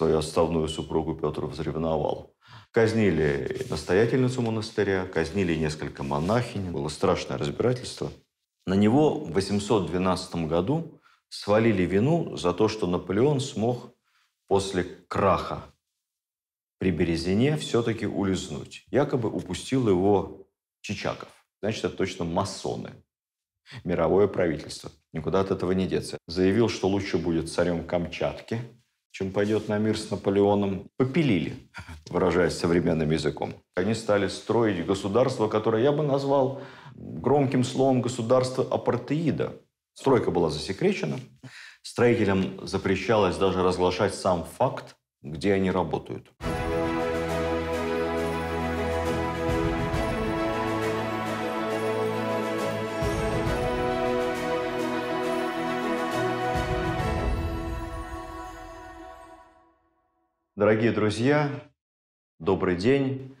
свою основную супругу Петр взревновал. Казнили настоятельницу монастыря, казнили несколько монахинь. Было страшное разбирательство. На него в 812 году свалили вину за то, что Наполеон смог после краха при Березине все-таки улизнуть. Якобы упустил его Чичаков. Значит, это точно масоны. Мировое правительство. Никуда от этого не деться. Заявил, что лучше будет царем Камчатки – чем пойдет на мир с Наполеоном, попилили, выражаясь современным языком. Они стали строить государство, которое я бы назвал громким словом государство апартеида. Стройка была засекречена. Строителям запрещалось даже разглашать сам факт, где они работают. Дорогие друзья, добрый день.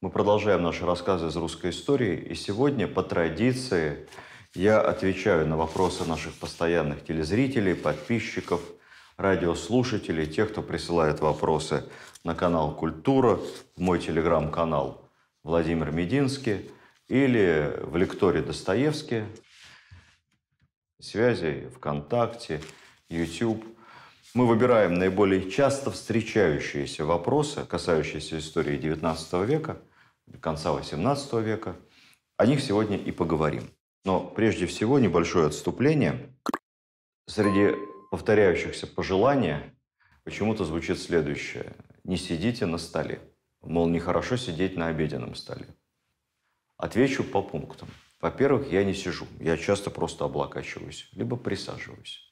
Мы продолжаем наши рассказы из русской истории. И сегодня, по традиции, я отвечаю на вопросы наших постоянных телезрителей, подписчиков, радиослушателей, тех, кто присылает вопросы на канал «Культура», в мой телеграм-канал «Владимир Мединский» или в лекторе Достоевский, связи ВКонтакте, YouTube мы выбираем наиболее часто встречающиеся вопросы, касающиеся истории XIX века, конца XVIII века. О них сегодня и поговорим. Но прежде всего небольшое отступление. Среди повторяющихся пожелания почему-то звучит следующее. Не сидите на столе. Мол, нехорошо сидеть на обеденном столе. Отвечу по пунктам. Во-первых, я не сижу. Я часто просто облокачиваюсь, либо присаживаюсь.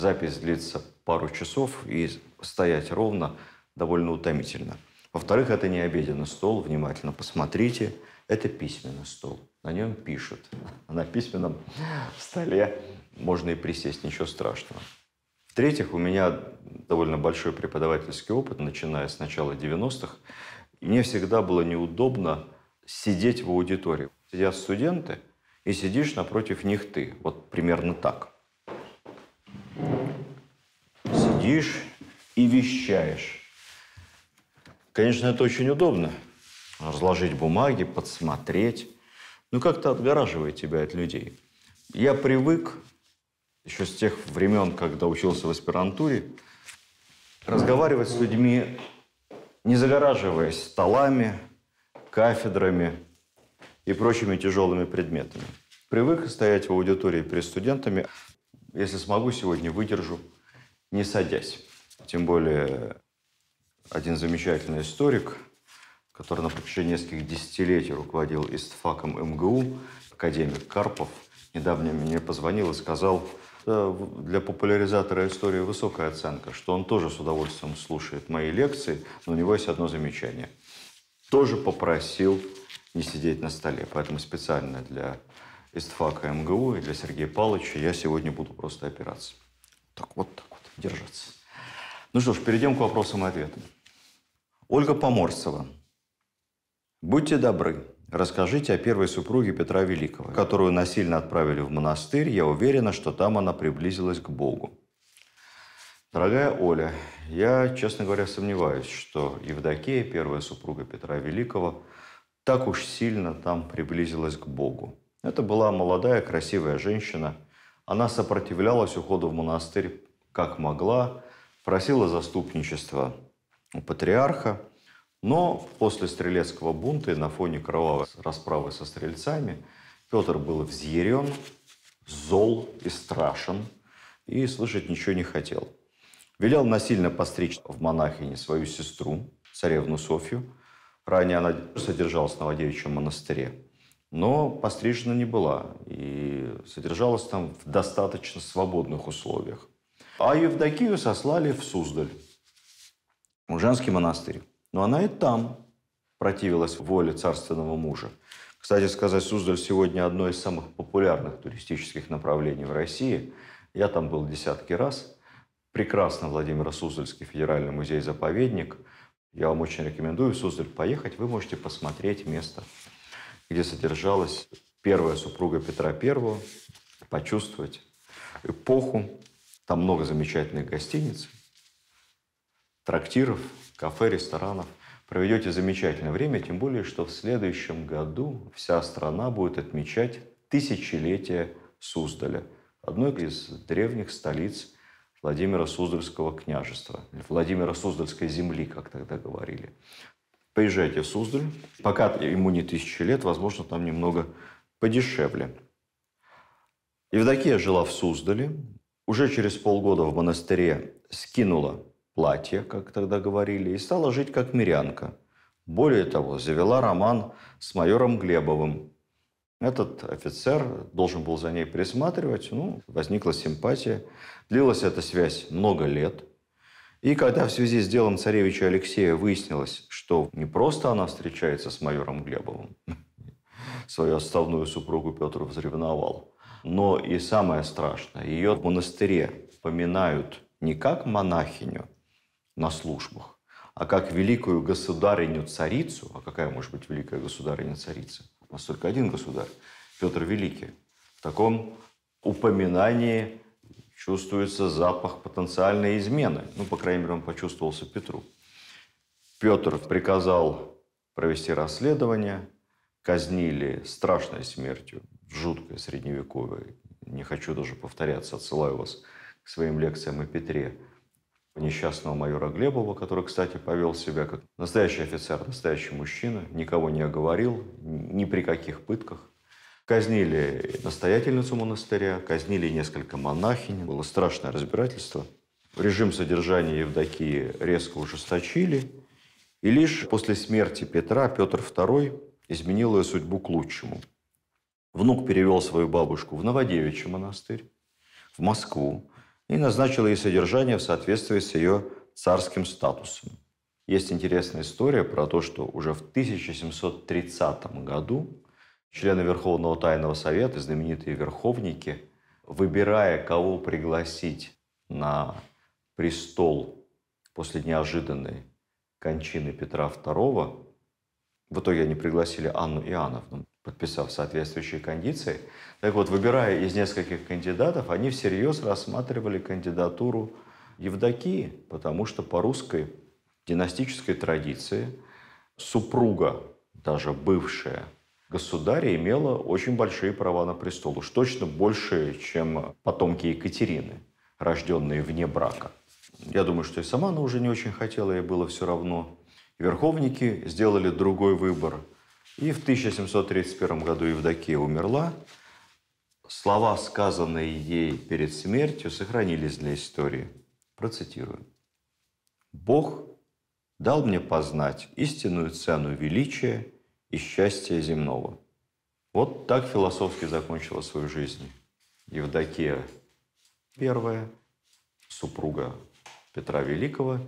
Запись длится пару часов, и стоять ровно довольно утомительно. Во-вторых, это не обеденный стол, внимательно посмотрите. Это письменный стол, на нем пишут. А на письменном столе можно и присесть, ничего страшного. В-третьих, у меня довольно большой преподавательский опыт, начиная с начала 90-х. мне всегда было неудобно сидеть в аудитории. Сидят студенты, и сидишь напротив них ты. Вот примерно так. Сидишь и вещаешь. Конечно, это очень удобно. Разложить бумаги, подсмотреть. но ну, как-то отгораживает тебя от людей. Я привык еще с тех времен, когда учился в аспирантуре, разговаривать с людьми, не загораживаясь столами, кафедрами и прочими тяжелыми предметами. Привык стоять в аудитории перед студентами, если смогу сегодня, выдержу, не садясь. Тем более один замечательный историк, который на протяжении нескольких десятилетий руководил истфаком МГУ, академик Карпов, недавно мне позвонил и сказал, для популяризатора истории высокая оценка, что он тоже с удовольствием слушает мои лекции, но у него есть одно замечание. Тоже попросил не сидеть на столе, поэтому специально для истфака МГУ и для Сергея Павловича я сегодня буду просто опираться. Так вот так вот, держаться. Ну что ж, перейдем к вопросам и ответам. Ольга Поморцева. Будьте добры, расскажите о первой супруге Петра Великого, которую насильно отправили в монастырь. Я уверена, что там она приблизилась к Богу. Дорогая Оля, я, честно говоря, сомневаюсь, что Евдокия, первая супруга Петра Великого, так уж сильно там приблизилась к Богу. Это была молодая красивая женщина. Она сопротивлялась уходу в монастырь как могла, просила заступничества у патриарха, но после стрелецкого бунта и на фоне кровавой расправы со стрельцами Петр был взъярен, зол и страшен, и слышать ничего не хотел. Велел насильно постричь в монахини свою сестру, царевну Софью. Ранее она содержалась на Новодевичьем монастыре но пострижена не была и содержалась там в достаточно свободных условиях. А Евдокию сослали в Суздаль, в женский монастырь. Но она и там противилась воле царственного мужа. Кстати сказать, Суздаль сегодня одно из самых популярных туристических направлений в России. Я там был десятки раз. Прекрасно Владимир Суздальский федеральный музей-заповедник. Я вам очень рекомендую в Суздаль поехать. Вы можете посмотреть место где содержалась первая супруга Петра I, почувствовать эпоху. Там много замечательных гостиниц, трактиров, кафе, ресторанов. Проведете замечательное время, тем более, что в следующем году вся страна будет отмечать тысячелетие Суздаля, одной из древних столиц Владимира Суздальского княжества, Владимира Суздальской земли, как тогда говорили. Поезжайте в Суздаль. Пока ему не тысячи лет, возможно, там немного подешевле. Евдокия жила в Суздале. Уже через полгода в монастыре скинула платье, как тогда говорили, и стала жить как мирянка. Более того, завела роман с майором Глебовым. Этот офицер должен был за ней присматривать, ну, возникла симпатия. Длилась эта связь много лет – и когда в связи с делом царевича Алексея выяснилось, что не просто она встречается с майором Глебовым, свою отставную супругу Петр взревновал, но и самое страшное, ее в монастыре поминают не как монахиню на службах, а как великую государыню-царицу. А какая может быть великая государыня-царица? У нас только один государь, Петр Великий. В таком упоминании чувствуется запах потенциальной измены. Ну, по крайней мере, он почувствовался Петру. Петр приказал провести расследование, казнили страшной смертью, жуткой, средневековой. Не хочу даже повторяться, отсылаю вас к своим лекциям о Петре. Несчастного майора Глебова, который, кстати, повел себя как настоящий офицер, настоящий мужчина, никого не оговорил, ни при каких пытках. Казнили настоятельницу монастыря, казнили несколько монахинь. Было страшное разбирательство. Режим содержания Евдокии резко ужесточили. И лишь после смерти Петра Петр II изменил ее судьбу к лучшему. Внук перевел свою бабушку в Новодевичий монастырь, в Москву, и назначил ей содержание в соответствии с ее царским статусом. Есть интересная история про то, что уже в 1730 году члены Верховного Тайного Совета, знаменитые верховники, выбирая, кого пригласить на престол после неожиданной кончины Петра II, в итоге они пригласили Анну Иоанновну, подписав соответствующие кондиции. Так вот, выбирая из нескольких кандидатов, они всерьез рассматривали кандидатуру Евдокии, потому что по русской династической традиции супруга, даже бывшая государя имела очень большие права на престол. Уж точно больше, чем потомки Екатерины, рожденные вне брака. Я думаю, что и сама она уже не очень хотела, ей было все равно. Верховники сделали другой выбор. И в 1731 году Евдокия умерла. Слова, сказанные ей перед смертью, сохранились для истории. Процитирую. «Бог дал мне познать истинную цену величия и счастья земного. Вот так философски закончила свою жизнь Евдокия первая супруга Петра Великого.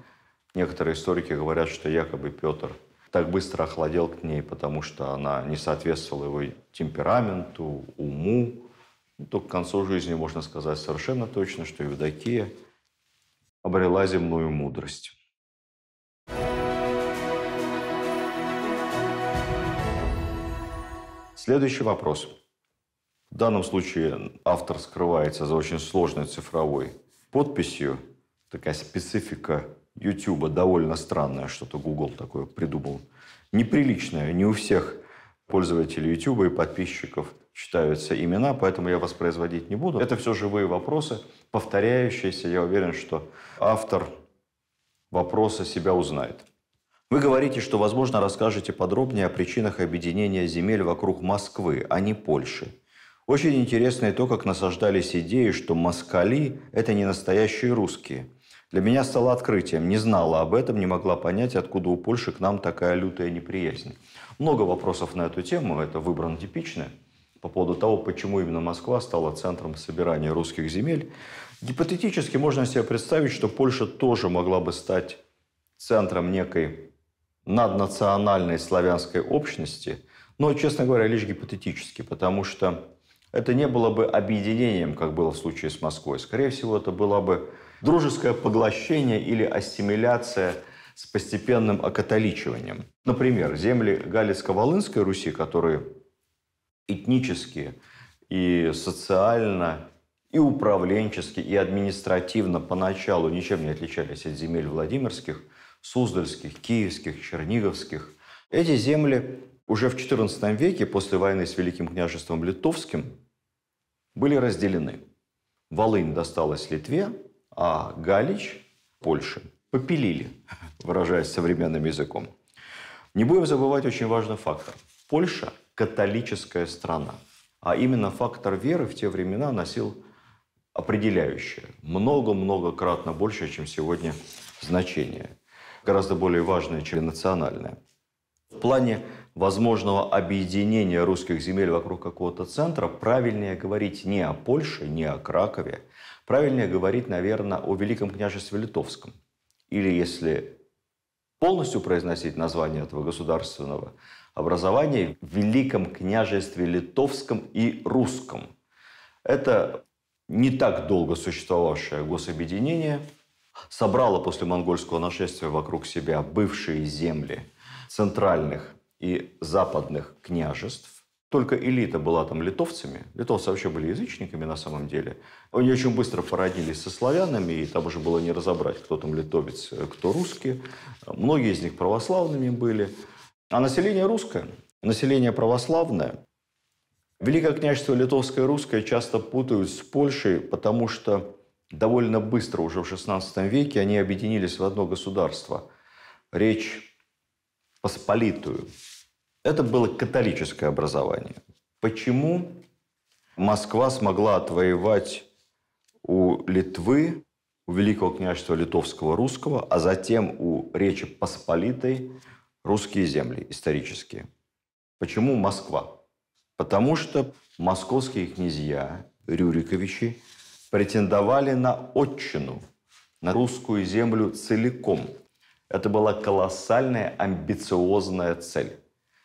Некоторые историки говорят, что якобы Петр так быстро охладел к ней, потому что она не соответствовала его темпераменту, уму. То к концу жизни можно сказать совершенно точно, что Евдокия обрела земную мудрость. Следующий вопрос. В данном случае автор скрывается за очень сложной цифровой подписью. Такая специфика YouTube довольно странная, что-то Google такое придумал. Неприличная, не у всех пользователей YouTube и подписчиков читаются имена, поэтому я воспроизводить не буду. Это все живые вопросы, повторяющиеся. Я уверен, что автор вопроса себя узнает. Вы говорите, что, возможно, расскажете подробнее о причинах объединения земель вокруг Москвы, а не Польши. Очень интересно и то, как насаждались идеи, что москали – это не настоящие русские. Для меня стало открытием. Не знала об этом, не могла понять, откуда у Польши к нам такая лютая неприязнь. Много вопросов на эту тему, это выбран типичное по поводу того, почему именно Москва стала центром собирания русских земель. Гипотетически можно себе представить, что Польша тоже могла бы стать центром некой наднациональной славянской общности, но, честно говоря, лишь гипотетически, потому что это не было бы объединением, как было в случае с Москвой. Скорее всего, это было бы дружеское поглощение или ассимиляция с постепенным окатоличиванием. Например, земли Галицко-Волынской Руси, которые этнически и социально, и управленчески, и административно поначалу ничем не отличались от земель Владимирских – Суздальских, Киевских, Черниговских. Эти земли уже в XIV веке, после войны с Великим княжеством Литовским, были разделены. Волынь досталась Литве, а Галич – Польше. Попилили, выражаясь современным языком. Не будем забывать очень важный фактор. Польша – католическая страна. А именно фактор веры в те времена носил определяющее, много-много кратно больше, чем сегодня значение гораздо более важное, чем национальное. В плане возможного объединения русских земель вокруг какого-то центра правильнее говорить не о Польше, не о Кракове, правильнее говорить, наверное, о Великом княжестве Литовском. Или если полностью произносить название этого государственного образования, в Великом княжестве Литовском и Русском. Это не так долго существовавшее гособъединение – собрала после монгольского нашествия вокруг себя бывшие земли центральных и западных княжеств. Только элита была там литовцами. Литовцы вообще были язычниками на самом деле. Они очень быстро породились со славянами, и там уже было не разобрать, кто там литовец, кто русский. Многие из них православными были. А население русское, население православное. Великое княжество Литовское и Русское часто путают с Польшей, потому что довольно быстро, уже в XVI веке, они объединились в одно государство – Речь Посполитую. Это было католическое образование. Почему Москва смогла отвоевать у Литвы, у Великого княжества Литовского Русского, а затем у Речи Посполитой русские земли исторические? Почему Москва? Потому что московские князья, Рюриковичи, претендовали на отчину, на русскую землю целиком. Это была колоссальная амбициозная цель.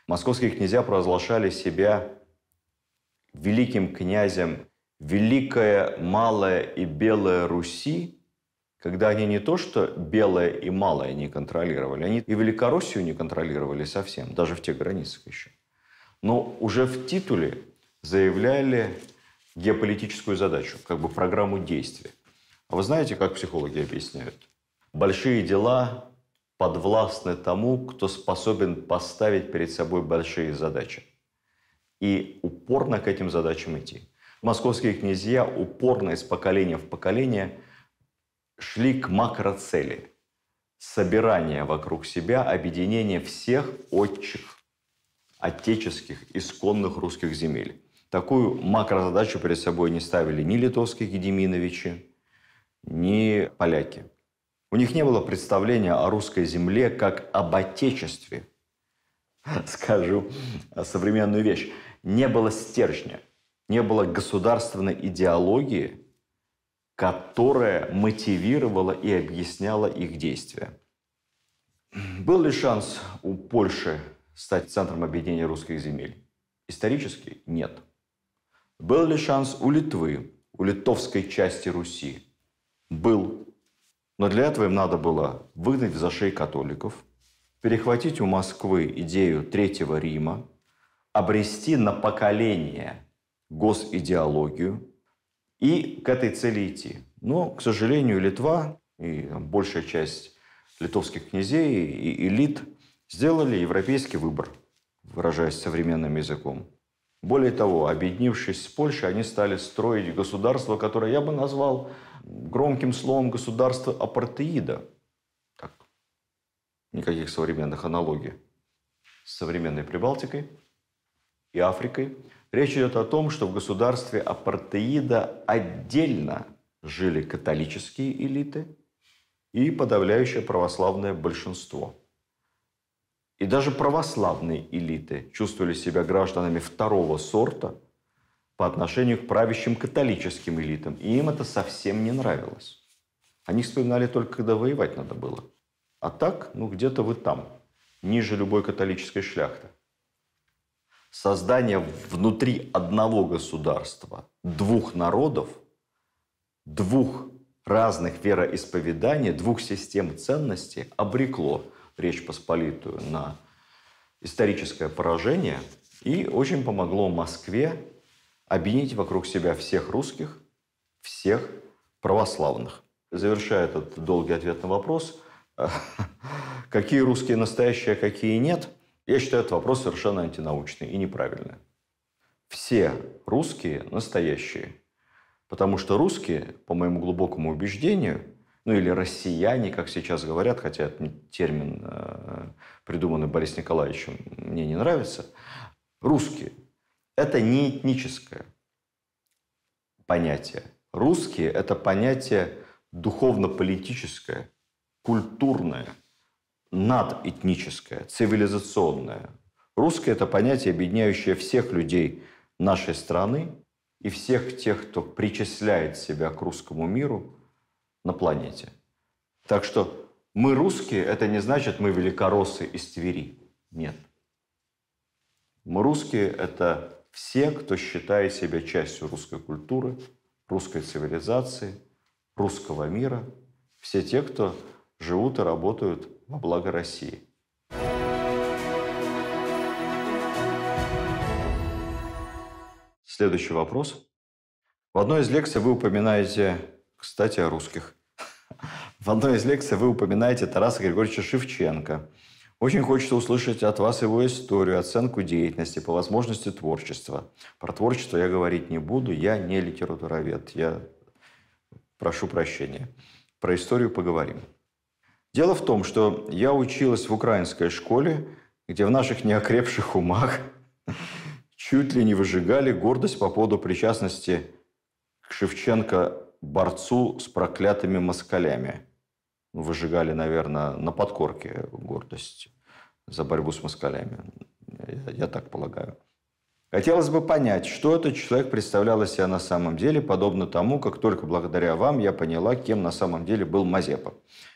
Московские князья провозглашали себя великим князем Великая, Малая и Белая Руси, когда они не то что Белое и Малое не контролировали, они и Великороссию не контролировали совсем, даже в тех границах еще. Но уже в титуле заявляли геополитическую задачу, как бы программу действий. А вы знаете, как психологи объясняют? Большие дела подвластны тому, кто способен поставить перед собой большие задачи и упорно к этим задачам идти. Московские князья упорно из поколения в поколение шли к макроцели – собирание вокруг себя, объединение всех отчих отеческих исконных русских земель. Такую макрозадачу перед собой не ставили ни литовские Гедеминовичи, ни поляки. У них не было представления о русской земле как об отечестве. Скажу современную вещь. Не было стержня, не было государственной идеологии, которая мотивировала и объясняла их действия. Был ли шанс у Польши стать центром объединения русских земель? Исторически нет. Был ли шанс у Литвы, у литовской части Руси? Был. Но для этого им надо было выгнать за шеи католиков, перехватить у Москвы идею Третьего Рима, обрести на поколение госидеологию и к этой цели идти. Но, к сожалению, Литва и большая часть литовских князей и элит сделали европейский выбор, выражаясь современным языком. Более того, объединившись с Польшей, они стали строить государство, которое я бы назвал громким словом государство апартеида. Так. Никаких современных аналогий с современной Прибалтикой и Африкой. Речь идет о том, что в государстве апартеида отдельно жили католические элиты и подавляющее православное большинство – и даже православные элиты чувствовали себя гражданами второго сорта по отношению к правящим католическим элитам. И им это совсем не нравилось. Они вспоминали только, когда воевать надо было. А так, ну где-то вы там, ниже любой католической шляхты. Создание внутри одного государства, двух народов, двух разных вероисповеданий, двух систем ценностей обрекло Речь Посполитую на историческое поражение и очень помогло Москве объединить вокруг себя всех русских, всех православных. Завершая этот долгий ответ на вопрос, какие русские настоящие, а какие нет, я считаю этот вопрос совершенно антинаучный и неправильный. Все русские настоящие, потому что русские, по моему глубокому убеждению, ну или россияне, как сейчас говорят, хотя термин, э, придуманный Борис Николаевичем, мне не нравится, русские. Это не этническое понятие. Русские – это понятие духовно-политическое, культурное, надэтническое, цивилизационное. Русское – это понятие, объединяющее всех людей нашей страны и всех тех, кто причисляет себя к русскому миру – на планете. Так что мы русские, это не значит мы великороссы из Твери. Нет. Мы русские – это все, кто считает себя частью русской культуры, русской цивилизации, русского мира, все те, кто живут и работают во благо России. Следующий вопрос. В одной из лекций вы упоминаете, кстати, о русских. В одной из лекций вы упоминаете Тараса Григорьевича Шевченко. Очень хочется услышать от вас его историю, оценку деятельности, по возможности творчества. Про творчество я говорить не буду, я не литературовед, я прошу прощения. Про историю поговорим. Дело в том, что я училась в украинской школе, где в наших неокрепших умах чуть ли не выжигали гордость по поводу причастности к Шевченко борцу с проклятыми москалями. Выжигали, наверное, на подкорке гордость за борьбу с москалями. Я, я так полагаю. Хотелось бы понять, что этот человек представлял из себя на самом деле, подобно тому, как только благодаря вам я поняла, кем на самом деле был Мазепа.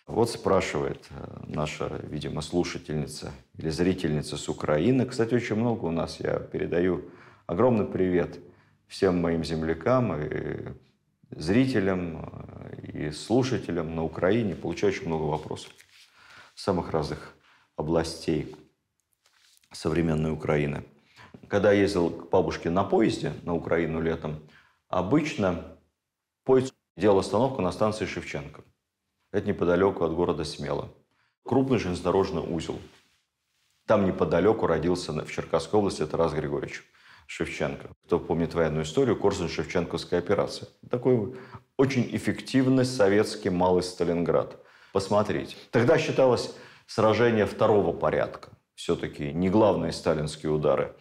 Вот спрашивает э, наша, видимо, слушательница или зрительница с Украины. Кстати, очень много у нас, я передаю огромный привет всем моим землякам и зрителям э, и слушателям на Украине. Получаю очень много вопросов самых разных областей современной Украины. Когда я ездил к бабушке на поезде на Украину летом, обычно поезд делал остановку на станции Шевченко. Это неподалеку от города Смело. Крупный железнодорожный узел. Там неподалеку родился в Черкасской области Тарас Григорьевич. Шевченко. Кто помнит военную историю, Корсун-Шевченковская операция. Такой очень эффективный советский малый Сталинград. Посмотрите. Тогда считалось сражение второго порядка. Все-таки не главные сталинские удары.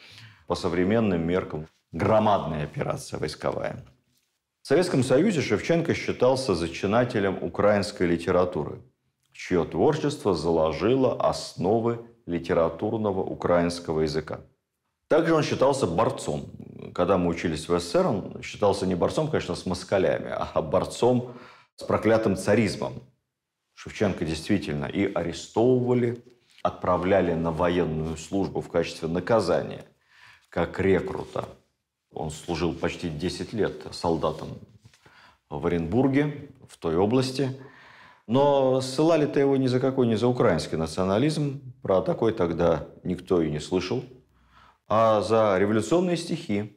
По современным меркам громадная операция войсковая. В Советском Союзе Шевченко считался зачинателем украинской литературы, чье творчество заложило основы литературного украинского языка. Также он считался борцом. Когда мы учились в СССР, он считался не борцом, конечно, с москалями, а борцом с проклятым царизмом. Шевченко действительно и арестовывали, отправляли на военную службу в качестве наказания, как рекрута. Он служил почти 10 лет солдатом в Оренбурге, в той области. Но ссылали-то его ни за какой, ни за украинский национализм. Про такой тогда никто и не слышал а за революционные стихи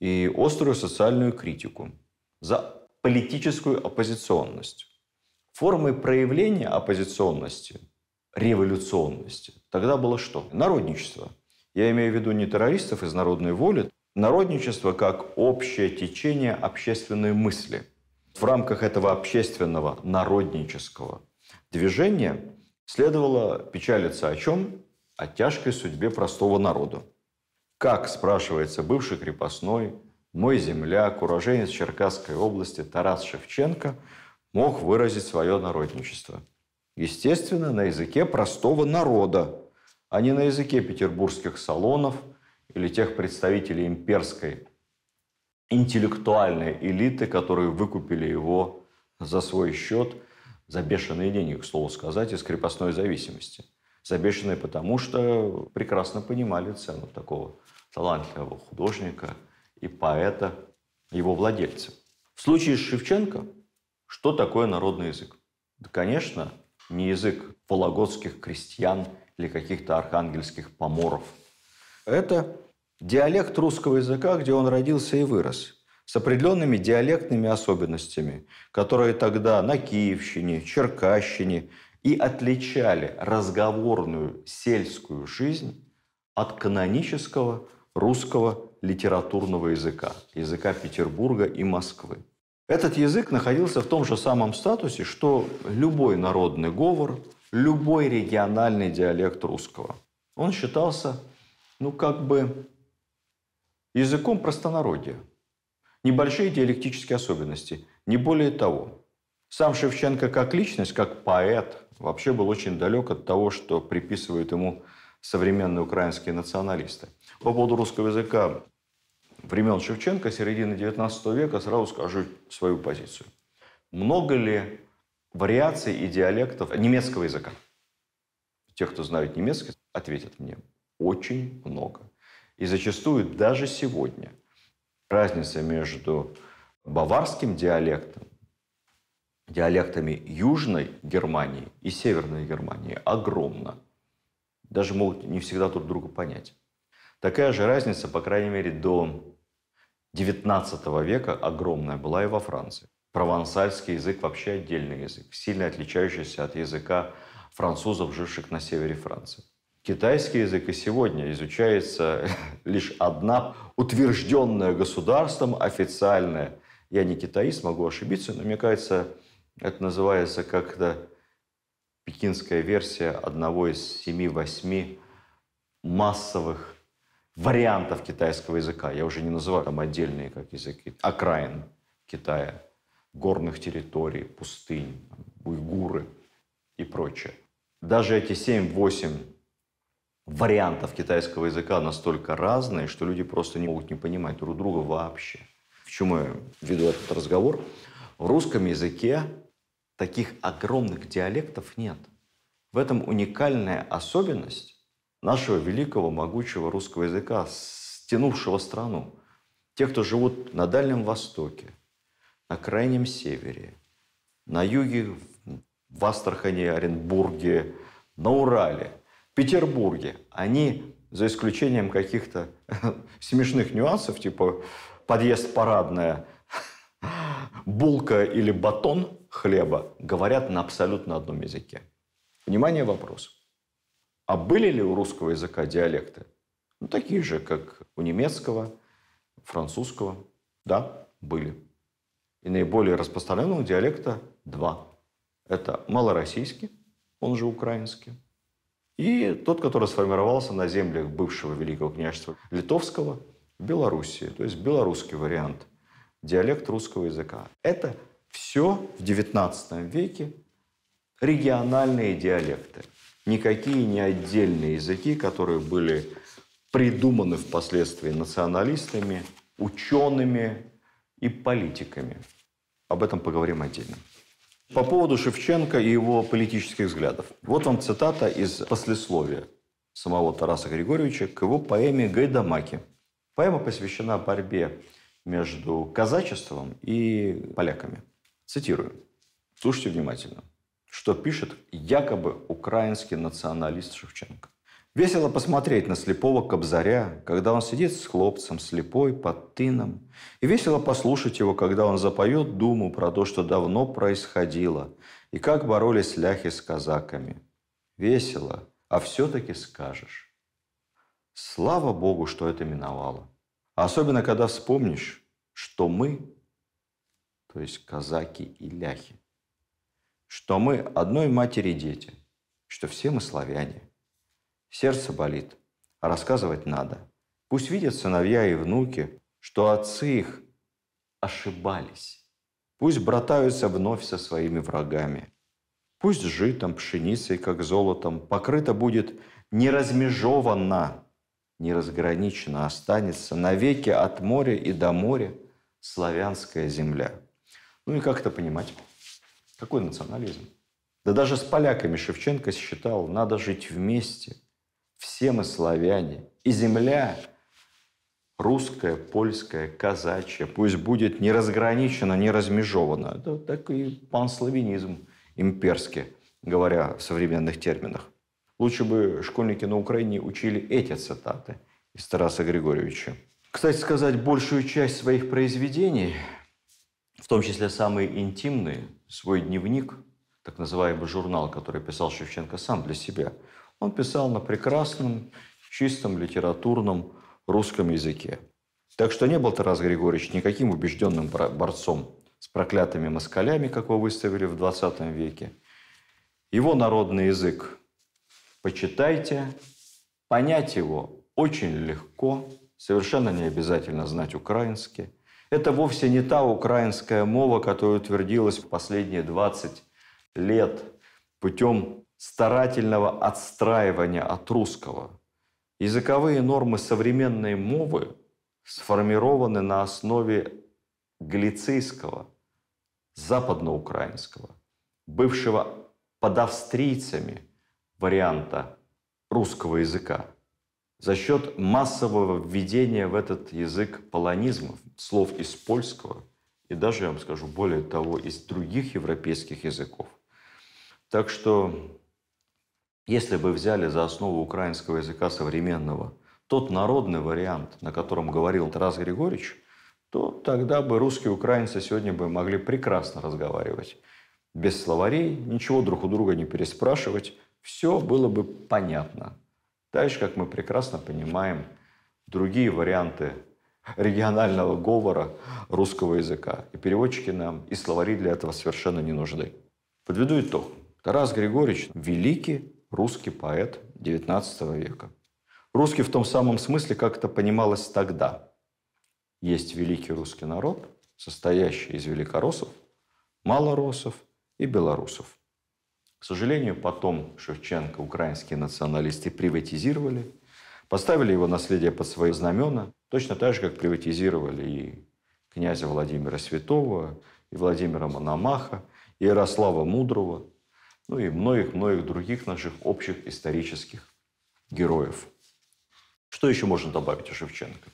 и острую социальную критику, за политическую оппозиционность. Формой проявления оппозиционности, революционности, тогда было что? Народничество. Я имею в виду не террористов из народной воли, народничество как общее течение общественной мысли. В рамках этого общественного народнического движения следовало печалиться о чем? О тяжкой судьбе простого народа. Как, спрашивается бывший крепостной, мой земляк, уроженец Черкасской области Тарас Шевченко мог выразить свое народничество? Естественно, на языке простого народа, а не на языке петербургских салонов или тех представителей имперской интеллектуальной элиты, которые выкупили его за свой счет, за бешеные деньги, к слову сказать, из крепостной зависимости. За бешеные потому, что прекрасно понимали цену такого талантливого художника и поэта, его владельца. В случае с Шевченко, что такое народный язык? Да, конечно, не язык вологодских крестьян или каких-то архангельских поморов. Это диалект русского языка, где он родился и вырос, с определенными диалектными особенностями, которые тогда на Киевщине, Черкащине и отличали разговорную сельскую жизнь от канонического русского литературного языка, языка Петербурга и Москвы. Этот язык находился в том же самом статусе, что любой народный говор, любой региональный диалект русского. Он считался, ну, как бы языком простонародия. Небольшие диалектические особенности, не более того. Сам Шевченко как личность, как поэт, вообще был очень далек от того, что приписывают ему современные украинские националисты. По поводу русского языка времен Шевченко, середины XIX века, сразу скажу свою позицию. Много ли вариаций и диалектов немецкого языка? Те, кто знают немецкий, ответят мне. Очень много. И зачастую даже сегодня разница между баварским диалектом, диалектами Южной Германии и Северной Германии огромна даже могут не всегда друг друга понять. Такая же разница, по крайней мере, до XIX века огромная была и во Франции. Провансальский язык вообще отдельный язык, сильно отличающийся от языка французов, живших на севере Франции. Китайский язык и сегодня изучается лишь одна утвержденная государством официальная. Я не китаист, могу ошибиться, но мне кажется, это называется как-то пекинская версия одного из семи-восьми массовых вариантов китайского языка. Я уже не называю там отдельные как языки. Окраин Китая, горных территорий, пустынь, уйгуры и прочее. Даже эти семь-восемь вариантов китайского языка настолько разные, что люди просто не могут не понимать друг друга вообще. К чему я веду этот разговор? В русском языке таких огромных диалектов нет. В этом уникальная особенность нашего великого, могучего русского языка, стянувшего страну. Те, кто живут на Дальнем Востоке, на Крайнем Севере, на юге, в Астрахани, Оренбурге, на Урале, Петербурге, они, за исключением каких-то смешных нюансов, типа подъезд парадная, булка или батон – хлеба говорят на абсолютно одном языке. Внимание, вопрос. А были ли у русского языка диалекты? Ну, такие же, как у немецкого, французского. Да, были. И наиболее распространенного диалекта два. Это малороссийский, он же украинский, и тот, который сформировался на землях бывшего Великого княжества Литовского в Белоруссии, то есть белорусский вариант, диалект русского языка. Это все в XIX веке региональные диалекты. Никакие не отдельные языки, которые были придуманы впоследствии националистами, учеными и политиками. Об этом поговорим отдельно. По поводу Шевченко и его политических взглядов. Вот вам цитата из послесловия самого Тараса Григорьевича к его поэме «Гайдамаки». Поэма посвящена борьбе между казачеством и поляками – Цитирую. Слушайте внимательно, что пишет якобы украинский националист Шевченко. Весело посмотреть на слепого кобзаря, когда он сидит с хлопцем, слепой, под тыном. И весело послушать его, когда он запоет думу про то, что давно происходило, и как боролись ляхи с казаками. Весело, а все-таки скажешь. Слава Богу, что это миновало. Особенно, когда вспомнишь, что мы то есть казаки и ляхи, что мы одной матери дети, что все мы славяне. Сердце болит, а рассказывать надо. Пусть видят сыновья и внуки, что отцы их ошибались. Пусть братаются вновь со своими врагами. Пусть житом, пшеницей, как золотом, покрыто будет неразмежованно, неразгранично останется навеки от моря и до моря славянская земля. Ну и как это понимать? Какой национализм? Да даже с поляками Шевченко считал, надо жить вместе. Все мы славяне. И земля русская, польская, казачья, пусть будет не разграничена, не размежована. Это так и панславинизм имперский, говоря в современных терминах. Лучше бы школьники на Украине учили эти цитаты из Тараса Григорьевича. Кстати сказать, большую часть своих произведений в том числе самые интимные, свой дневник, так называемый журнал, который писал Шевченко сам для себя, он писал на прекрасном, чистом литературном русском языке. Так что не был Тарас Григорьевич никаким убежденным борцом с проклятыми москалями, как его выставили в 20 веке. Его народный язык почитайте, понять его очень легко, совершенно не обязательно знать украинский. Это вовсе не та украинская мова, которая утвердилась в последние 20 лет путем старательного отстраивания от русского. Языковые нормы современной мовы сформированы на основе глицейского, западноукраинского, бывшего под австрийцами варианта русского языка – за счет массового введения в этот язык полонизмов, слов из польского и даже, я вам скажу, более того, из других европейских языков. Так что, если бы взяли за основу украинского языка современного тот народный вариант, на котором говорил Тарас Григорьевич, то тогда бы русские украинцы сегодня бы могли прекрасно разговаривать. Без словарей, ничего друг у друга не переспрашивать, все было бы понятно. Дальше, как мы прекрасно понимаем, другие варианты регионального говора русского языка. И переводчики нам, и словари для этого совершенно не нужны. Подведу итог. Тарас Григорьевич – великий русский поэт XIX века. Русский в том самом смысле, как это понималось тогда. Есть великий русский народ, состоящий из великороссов, малороссов и белорусов – к сожалению, потом Шевченко украинские националисты приватизировали, поставили его наследие под свои знамена, точно так же, как приватизировали и князя Владимира Святого, и Владимира Мономаха, и Ярослава Мудрого, ну и многих-многих других наших общих исторических героев. Что еще можно добавить о Шевченко?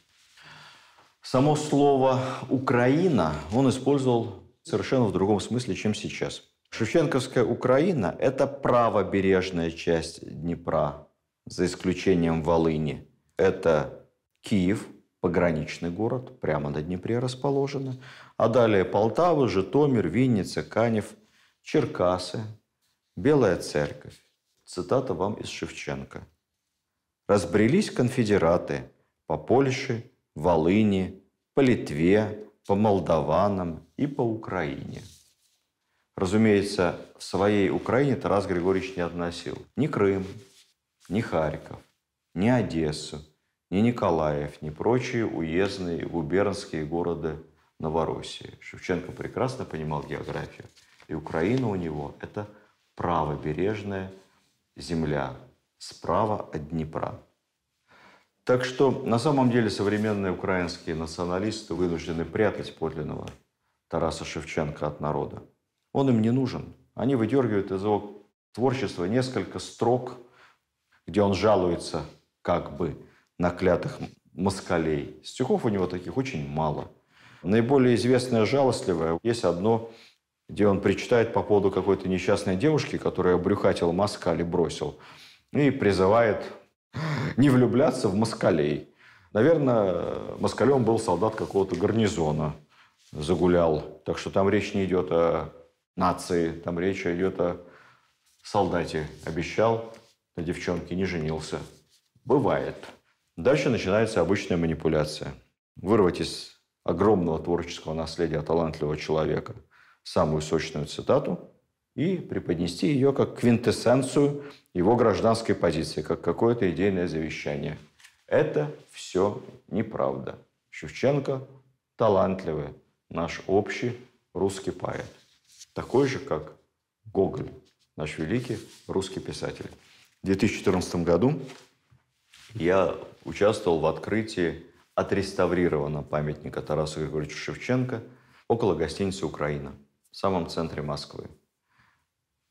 Само слово «Украина» он использовал совершенно в другом смысле, чем сейчас – Шевченковская Украина – это правобережная часть Днепра, за исключением Волыни. Это Киев, пограничный город, прямо на Днепре расположено. А далее Полтава, Житомир, Винница, Канев, Черкасы, Белая Церковь. Цитата вам из Шевченко. «Разбрелись конфедераты по Польше, Волыни, по Литве, по молдаванам и по Украине». Разумеется, в своей Украине Тарас Григорьевич не относил ни Крым, ни Харьков, ни Одессу, ни Николаев, ни прочие уездные губернские города Новороссии. Шевченко прекрасно понимал географию. И Украина у него – это правобережная земля, справа от Днепра. Так что на самом деле современные украинские националисты вынуждены прятать подлинного Тараса Шевченко от народа. Он им не нужен. Они выдергивают из его творчества несколько строк, где он жалуется как бы на клятых москалей. Стихов у него таких очень мало. Наиболее известное жалостливое есть одно, где он причитает по поводу какой-то несчастной девушки, которая обрюхатил москаль и бросил, и призывает не влюбляться в москалей. Наверное, москалем был солдат какого-то гарнизона, загулял. Так что там речь не идет о нации. Там речь идет о солдате. Обещал на девчонке, не женился. Бывает. Дальше начинается обычная манипуляция. Вырвать из огромного творческого наследия талантливого человека самую сочную цитату и преподнести ее как квинтэссенцию его гражданской позиции, как какое-то идейное завещание. Это все неправда. Шевченко – талантливый наш общий русский поэт такой же, как Гоголь, наш великий русский писатель. В 2014 году я участвовал в открытии отреставрированного памятника Тарасу Григорьевичу Шевченко около гостиницы «Украина» в самом центре Москвы.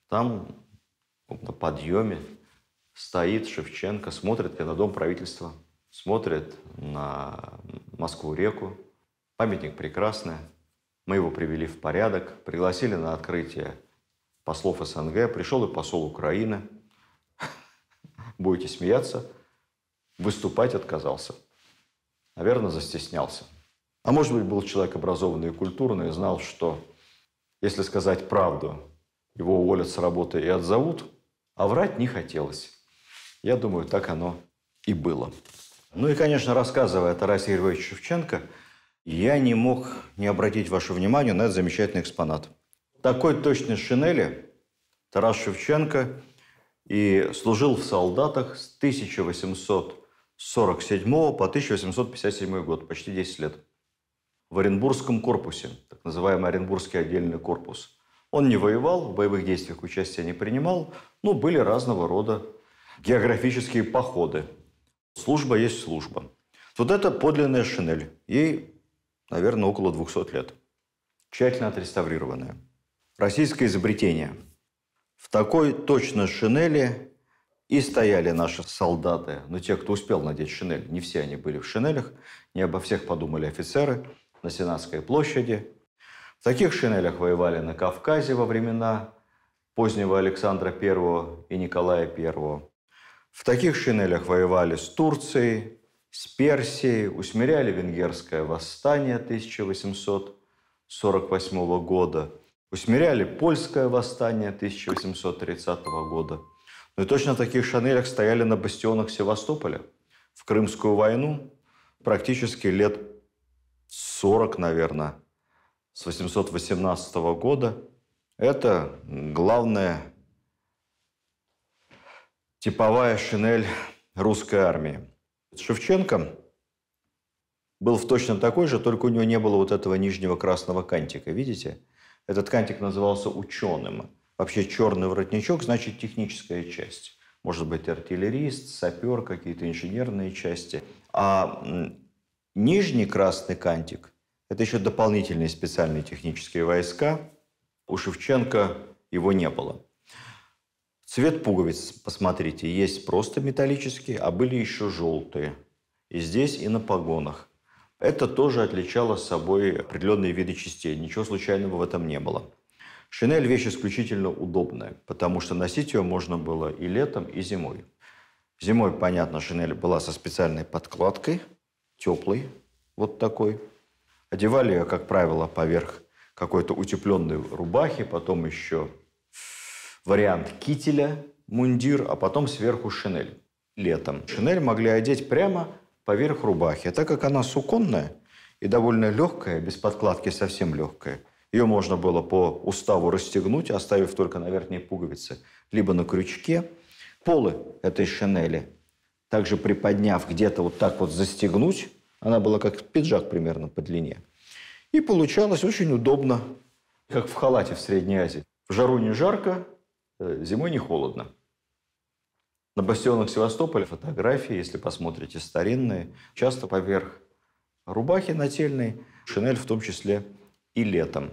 Там на подъеме стоит Шевченко, смотрит на дом правительства, смотрит на Москву-реку. Памятник прекрасный, мы его привели в порядок, пригласили на открытие послов СНГ, пришел и посол Украины. Будете смеяться, выступать отказался. Наверное, застеснялся. А может быть, был человек образованный и культурный, и знал, что если сказать правду, его уволят с работы и отзовут, а врать не хотелось. Я думаю, так оно и было. Ну и, конечно, рассказывая о Тарасе Ильевиче Шевченко – я не мог не обратить ваше внимание на этот замечательный экспонат. Такой точной шинели Тарас Шевченко и служил в солдатах с 1847 по 1857 год, почти 10 лет. В Оренбургском корпусе, так называемый Оренбургский отдельный корпус. Он не воевал, в боевых действиях участия не принимал, но были разного рода географические походы. Служба есть служба. Вот это подлинная шинель. Ей наверное, около 200 лет. Тщательно отреставрированная. Российское изобретение. В такой точно шинели и стояли наши солдаты. Но ну, те, кто успел надеть шинель, не все они были в шинелях. Не обо всех подумали офицеры на Сенатской площади. В таких шинелях воевали на Кавказе во времена позднего Александра I и Николая I. В таких шинелях воевали с Турцией, с Персией, усмиряли венгерское восстание 1848 года, усмиряли польское восстание 1830 года. Ну и точно в таких шанелях стояли на бастионах Севастополя. В Крымскую войну практически лет 40, наверное, с 818 года. Это главная типовая шинель русской армии. Шевченко был в точно такой же, только у него не было вот этого нижнего красного кантика. Видите? Этот кантик назывался ученым. Вообще черный воротничок значит техническая часть. Может быть, артиллерист, сапер, какие-то инженерные части. А нижний красный кантик – это еще дополнительные специальные технические войска. У Шевченко его не было. Цвет пуговиц, посмотрите, есть просто металлические, а были еще желтые. И здесь, и на погонах. Это тоже отличало собой определенные виды частей. Ничего случайного в этом не было. Шинель – вещь исключительно удобная, потому что носить ее можно было и летом, и зимой. Зимой, понятно, шинель была со специальной подкладкой, теплой, вот такой. Одевали ее, как правило, поверх какой-то утепленной рубахи, потом еще вариант кителя, мундир, а потом сверху шинель летом. Шинель могли одеть прямо поверх рубахи. А так как она суконная и довольно легкая, без подкладки совсем легкая, ее можно было по уставу расстегнуть, оставив только на верхней пуговице, либо на крючке. Полы этой шинели, также приподняв где-то вот так вот застегнуть, она была как пиджак примерно по длине. И получалось очень удобно, как в халате в Средней Азии. В жару не жарко, Э, зимой не холодно. На бастионах Севастополя фотографии, если посмотрите, старинные. Часто поверх рубахи нательной, шинель в том числе и летом.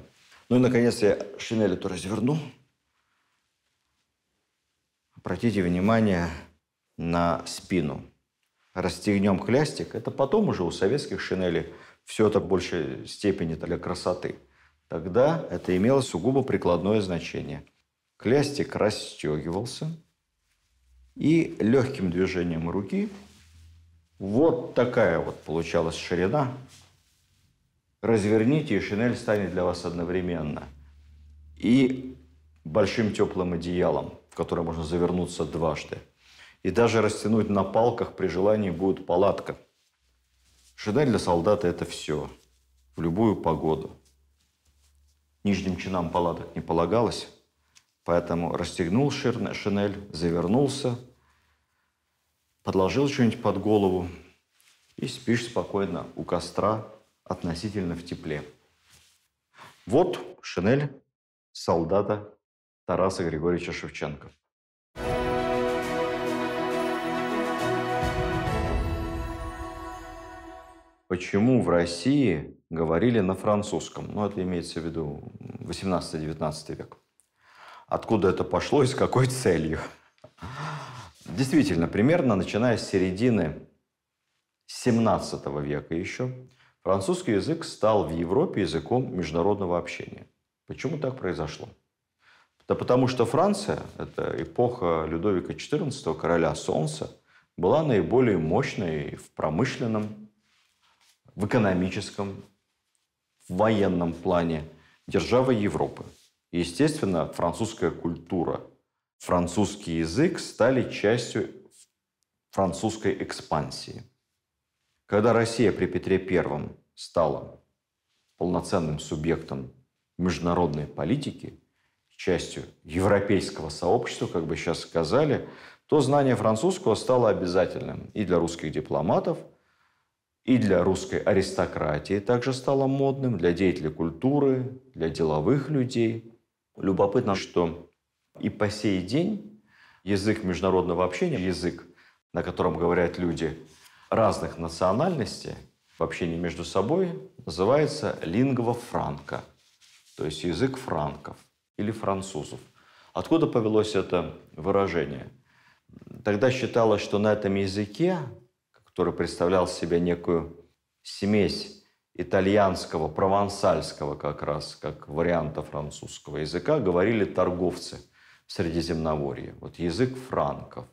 Ну и, наконец, я шинель эту разверну. Обратите внимание на спину. Расстегнем хлястик. Это потом уже у советских шинелей все это в большей степени для красоты. Тогда это имело сугубо прикладное значение – Клястик расстегивался и легким движением руки вот такая вот получалась ширина. Разверните, и шинель станет для вас одновременно. И большим теплым одеялом, в которое можно завернуться дважды. И даже растянуть на палках при желании будет палатка. Шинель для солдата – это все. В любую погоду. Нижним чинам палаток не полагалось – Поэтому расстегнул шинель, завернулся, подложил что-нибудь под голову и спишь спокойно у костра относительно в тепле. Вот шинель солдата Тараса Григорьевича Шевченко. Почему в России говорили на французском? Ну, это имеется в виду 18-19 век откуда это пошло и с какой целью. Действительно, примерно начиная с середины 17 века еще, французский язык стал в Европе языком международного общения. Почему так произошло? Да потому что Франция, это эпоха Людовика XIV, короля Солнца, была наиболее мощной в промышленном, в экономическом, в военном плане державой Европы естественно, французская культура, французский язык стали частью французской экспансии. Когда Россия при Петре I стала полноценным субъектом международной политики, частью европейского сообщества, как бы сейчас сказали, то знание французского стало обязательным и для русских дипломатов, и для русской аристократии также стало модным, для деятелей культуры, для деловых людей. Любопытно, что и по сей день язык международного общения, язык, на котором говорят люди разных национальностей в общении между собой, называется лингва франка, то есть язык франков или французов. Откуда повелось это выражение? Тогда считалось, что на этом языке, который представлял себя некую смесь итальянского, провансальского как раз, как варианта французского языка, говорили торговцы в Средиземноморье. Вот язык франков.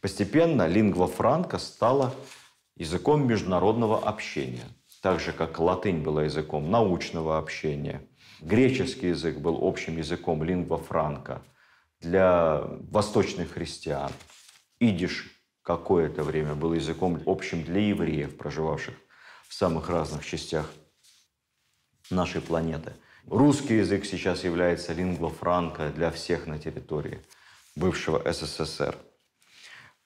Постепенно лингва франка стала языком международного общения, так же, как латынь была языком научного общения. Греческий язык был общим языком лингва франка для восточных христиан. Идиш какое-то время был языком общим для евреев, проживавших в самых разных частях нашей планеты. Русский язык сейчас является лингва франка для всех на территории бывшего СССР.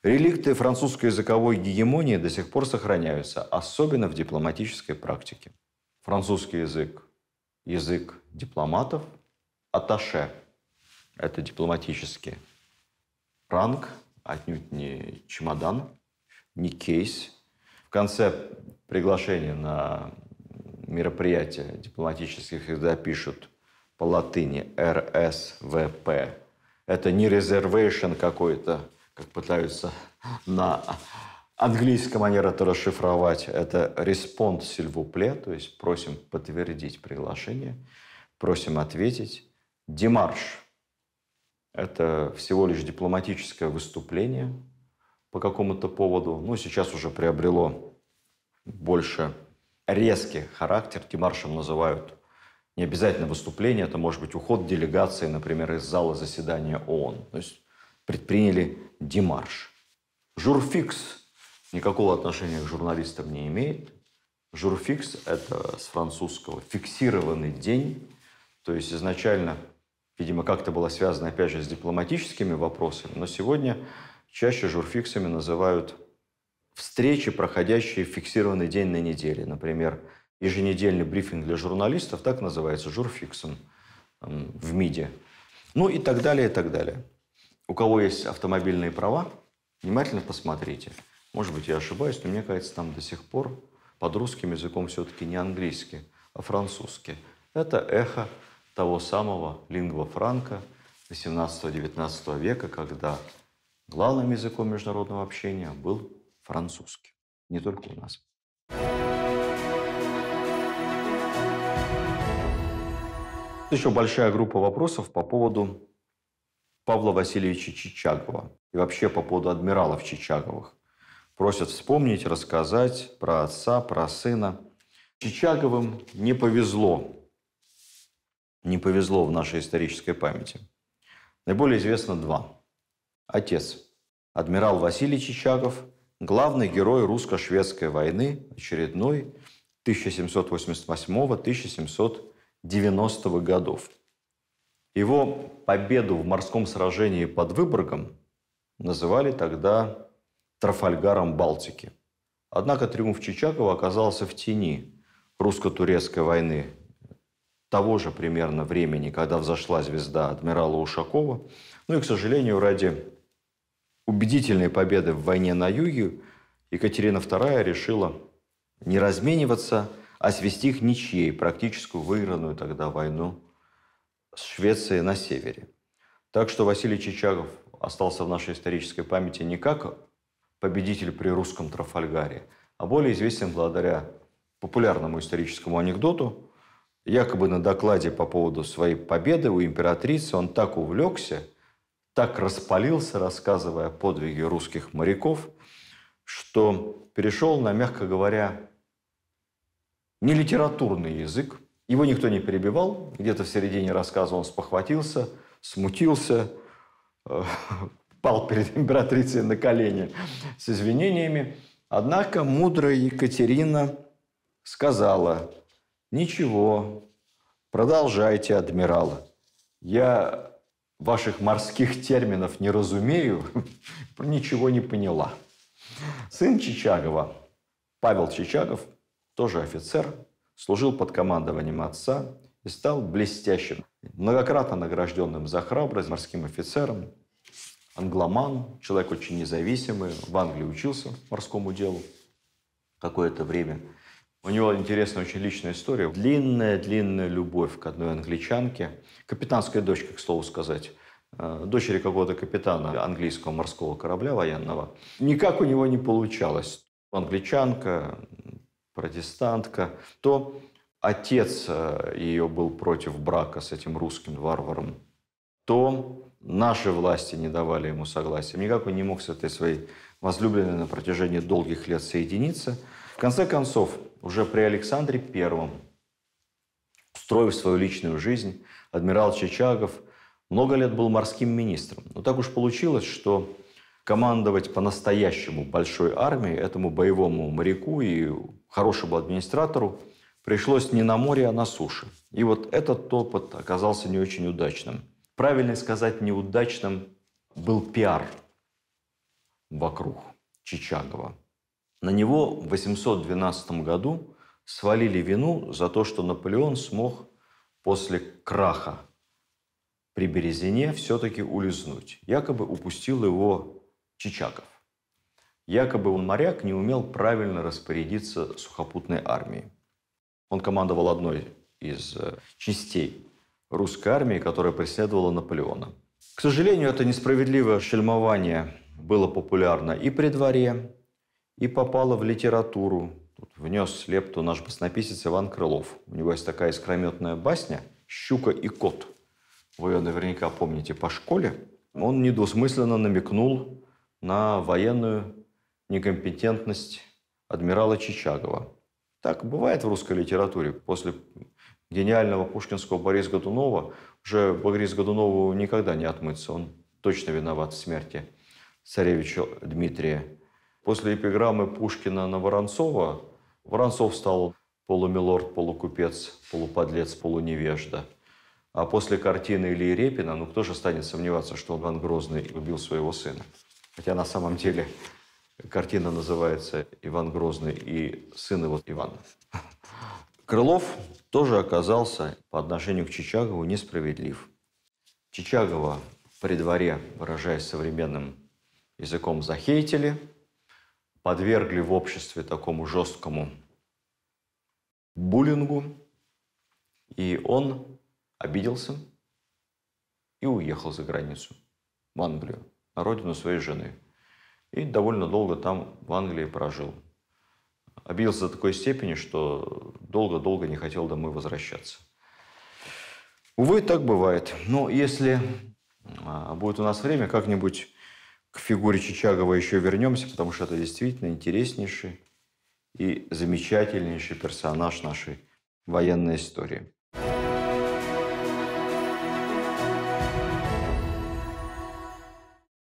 Реликты французской языковой гегемонии до сих пор сохраняются, особенно в дипломатической практике. Французский язык – язык дипломатов, аташе – это дипломатический ранг, отнюдь не чемодан, не кейс – конце приглашения на мероприятие дипломатических, их пишут по латыни РСВП, это не резервейшн какой-то, как пытаются на английском манер это расшифровать. Это респонд сильвупле, то есть просим подтвердить приглашение, просим ответить. Демарш – это всего лишь дипломатическое выступление по какому-то поводу. Ну, сейчас уже приобрело больше резкий характер. Демаршем называют не обязательно выступление, это может быть уход делегации, например, из зала заседания ООН. То есть предприняли демарш. Журфикс никакого отношения к журналистам не имеет. Журфикс – это с французского «фиксированный день». То есть изначально, видимо, как-то было связано, опять же, с дипломатическими вопросами, но сегодня чаще журфиксами называют встречи, проходящие фиксированный день на неделе. Например, еженедельный брифинг для журналистов, так называется, журфиксом в МИДе. Ну и так далее, и так далее. У кого есть автомобильные права, внимательно посмотрите. Может быть, я ошибаюсь, но мне кажется, там до сих пор под русским языком все-таки не английский, а французский. Это эхо того самого лингва франка 18-19 века, когда главным языком международного общения был французский. Не только у нас. Еще большая группа вопросов по поводу Павла Васильевича Чичагова и вообще по поводу адмиралов Чичаговых. Просят вспомнить, рассказать про отца, про сына. Чичаговым не повезло. Не повезло в нашей исторической памяти. Наиболее известно два. Отец – адмирал Василий Чичагов главный герой русско-шведской войны очередной 1788-1790 годов. Его победу в морском сражении под Выборгом называли тогда Трафальгаром Балтики. Однако триумф Чичакова оказался в тени русско-турецкой войны того же примерно времени, когда взошла звезда адмирала Ушакова. Ну и, к сожалению, ради убедительной победы в войне на юге Екатерина II решила не размениваться, а свести к ничьей практическую выигранную тогда войну с Швецией на севере. Так что Василий Чичагов остался в нашей исторической памяти не как победитель при русском Трафальгаре, а более известен благодаря популярному историческому анекдоту. Якобы на докладе по поводу своей победы у императрицы он так увлекся – так распалился, рассказывая подвиги русских моряков, что перешел на, мягко говоря, не литературный язык. Его никто не перебивал. Где-то в середине рассказа он спохватился, смутился, э, пал перед императрицей на колени с извинениями. Однако мудрая Екатерина сказала, ничего, продолжайте, адмирал. Я ваших морских терминов не разумею, ничего не поняла. Сын Чичагова, Павел Чичагов, тоже офицер, служил под командованием отца и стал блестящим, многократно награжденным за храбрость морским офицером, англоман, человек очень независимый, в Англии учился морскому делу какое-то время – у него интересная очень личная история. Длинная-длинная любовь к одной англичанке. Капитанская дочка, к слову сказать э, дочери какого-то капитана английского морского корабля военного. Никак у него не получалось. Англичанка, протестантка. То отец э, ее был против брака с этим русским варваром, то наши власти не давали ему согласия. Никак он не мог с этой своей возлюбленной на протяжении долгих лет соединиться. В конце концов, уже при Александре I, устроив свою личную жизнь, адмирал Чичагов много лет был морским министром. Но так уж получилось, что командовать по-настоящему большой армией этому боевому моряку и хорошему администратору пришлось не на море, а на суше. И вот этот опыт оказался не очень удачным. Правильно сказать, неудачным был пиар вокруг Чичагова. На него в 812 году свалили вину за то, что Наполеон смог после краха при Березине все-таки улизнуть. Якобы упустил его Чичаков. Якобы он, моряк, не умел правильно распорядиться сухопутной армией. Он командовал одной из э, частей русской армии, которая преследовала Наполеона. К сожалению, это несправедливое шельмование было популярно и при дворе, и попала в литературу. Тут внес лепту наш баснописец Иван Крылов. У него есть такая искрометная басня «Щука и кот». Вы ее наверняка помните по школе. Он недвусмысленно намекнул на военную некомпетентность адмирала Чичагова. Так бывает в русской литературе. После гениального пушкинского Бориса Годунова уже Борис Годунову никогда не отмыться. Он точно виноват в смерти царевича Дмитрия После эпиграммы Пушкина на Воронцова Воронцов стал полумилорд, полукупец, полуподлец, полуневежда. А после картины Ильи Репина, ну кто же станет сомневаться, что Иван Грозный убил своего сына? Хотя на самом деле картина называется «Иван Грозный и сын его Иван». Крылов тоже оказался по отношению к Чичагову несправедлив. Чичагова при дворе, выражаясь современным языком, захейтили – подвергли в обществе такому жесткому буллингу, и он обиделся и уехал за границу, в Англию, на родину своей жены. И довольно долго там, в Англии, прожил. Обиделся до такой степени, что долго-долго не хотел домой возвращаться. Увы, так бывает. Но если а, будет у нас время, как-нибудь к фигуре Чичагова еще вернемся, потому что это действительно интереснейший и замечательнейший персонаж нашей военной истории.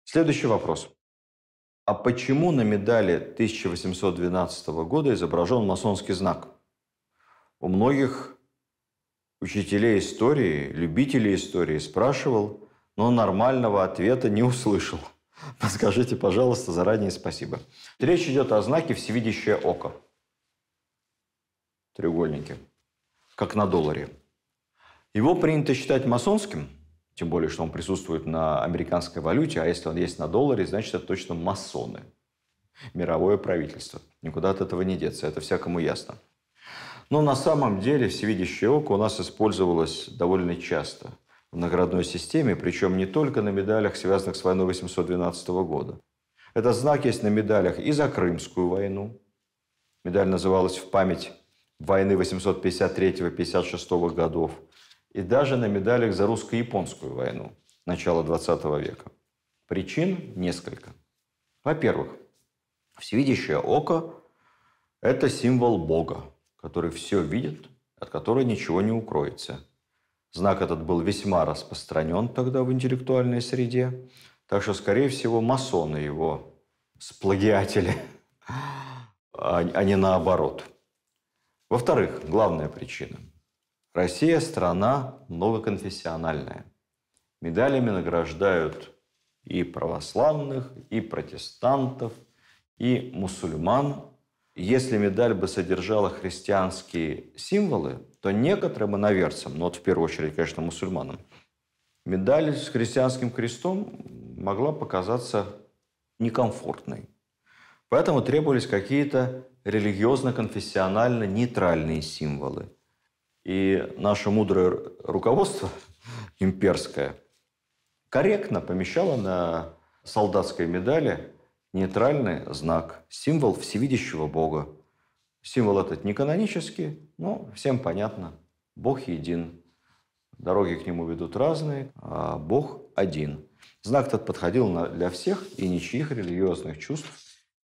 Следующий вопрос. А почему на медали 1812 года изображен масонский знак? У многих учителей истории, любителей истории спрашивал, но нормального ответа не услышал – Подскажите, пожалуйста, заранее спасибо. Речь идет о знаке «Всевидящее око». Треугольники. Как на долларе. Его принято считать масонским, тем более, что он присутствует на американской валюте, а если он есть на долларе, значит, это точно масоны. Мировое правительство. Никуда от этого не деться, это всякому ясно. Но на самом деле всевидящее око у нас использовалось довольно часто – в наградной системе, причем не только на медалях, связанных с войной 812 года. Этот знак есть на медалях и за Крымскую войну. Медаль называлась «В память войны 853-56 годов». И даже на медалях за русско-японскую войну начала 20 века. Причин несколько. Во-первых, всевидящее око – это символ Бога, который все видит, от которого ничего не укроется – Знак этот был весьма распространен тогда в интеллектуальной среде, так что, скорее всего, масоны его сплагиатели, а, а не наоборот. Во-вторых, главная причина. Россия – страна многоконфессиональная. Медалями награждают и православных, и протестантов, и мусульман, если медаль бы содержала христианские символы, то некоторым иноверцам, но ну вот в первую очередь, конечно, мусульманам, медаль с христианским крестом могла показаться некомфортной. Поэтому требовались какие-то религиозно-конфессионально нейтральные символы. И наше мудрое руководство имперское корректно помещало на солдатской медали нейтральный знак, символ всевидящего Бога. Символ этот не канонический, но всем понятно. Бог един. Дороги к нему ведут разные, а Бог один. Знак этот подходил для всех и ничьих религиозных чувств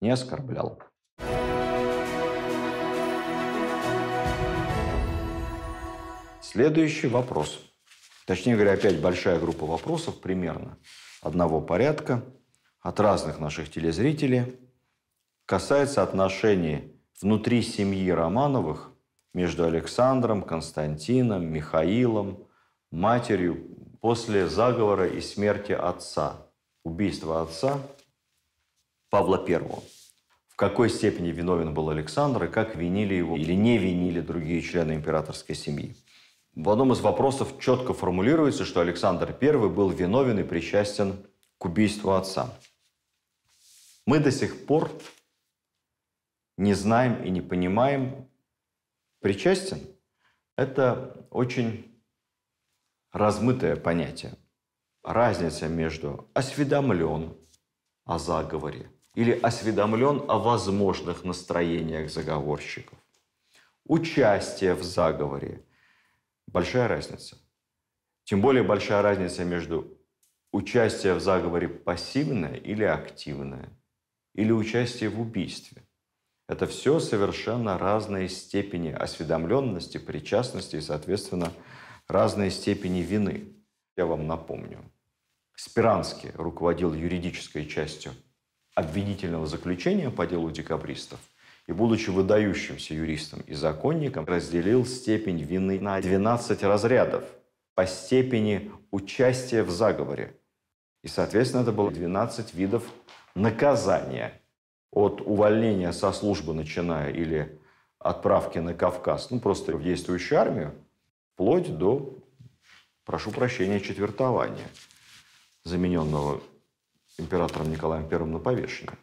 не оскорблял. Следующий вопрос. Точнее говоря, опять большая группа вопросов, примерно одного порядка – от разных наших телезрителей, касается отношений внутри семьи Романовых между Александром, Константином, Михаилом, матерью после заговора и смерти отца, убийства отца Павла I. В какой степени виновен был Александр и как винили его или не винили другие члены императорской семьи. В одном из вопросов четко формулируется, что Александр I был виновен и причастен к убийству отца. Мы до сих пор не знаем и не понимаем, причастен – это очень размытое понятие. Разница между осведомлен о заговоре или осведомлен о возможных настроениях заговорщиков. Участие в заговоре – большая разница. Тем более большая разница между участие в заговоре пассивное или активное – или участие в убийстве. Это все совершенно разные степени осведомленности, причастности и, соответственно, разные степени вины. Я вам напомню. Спиранский руководил юридической частью обвинительного заключения по делу декабристов и, будучи выдающимся юристом и законником, разделил степень вины на 12 разрядов по степени участия в заговоре. И, соответственно, это было 12 видов наказание от увольнения со службы, начиная или отправки на Кавказ, ну просто в действующую армию, вплоть до, прошу прощения, четвертования, замененного императором Николаем I на повешение.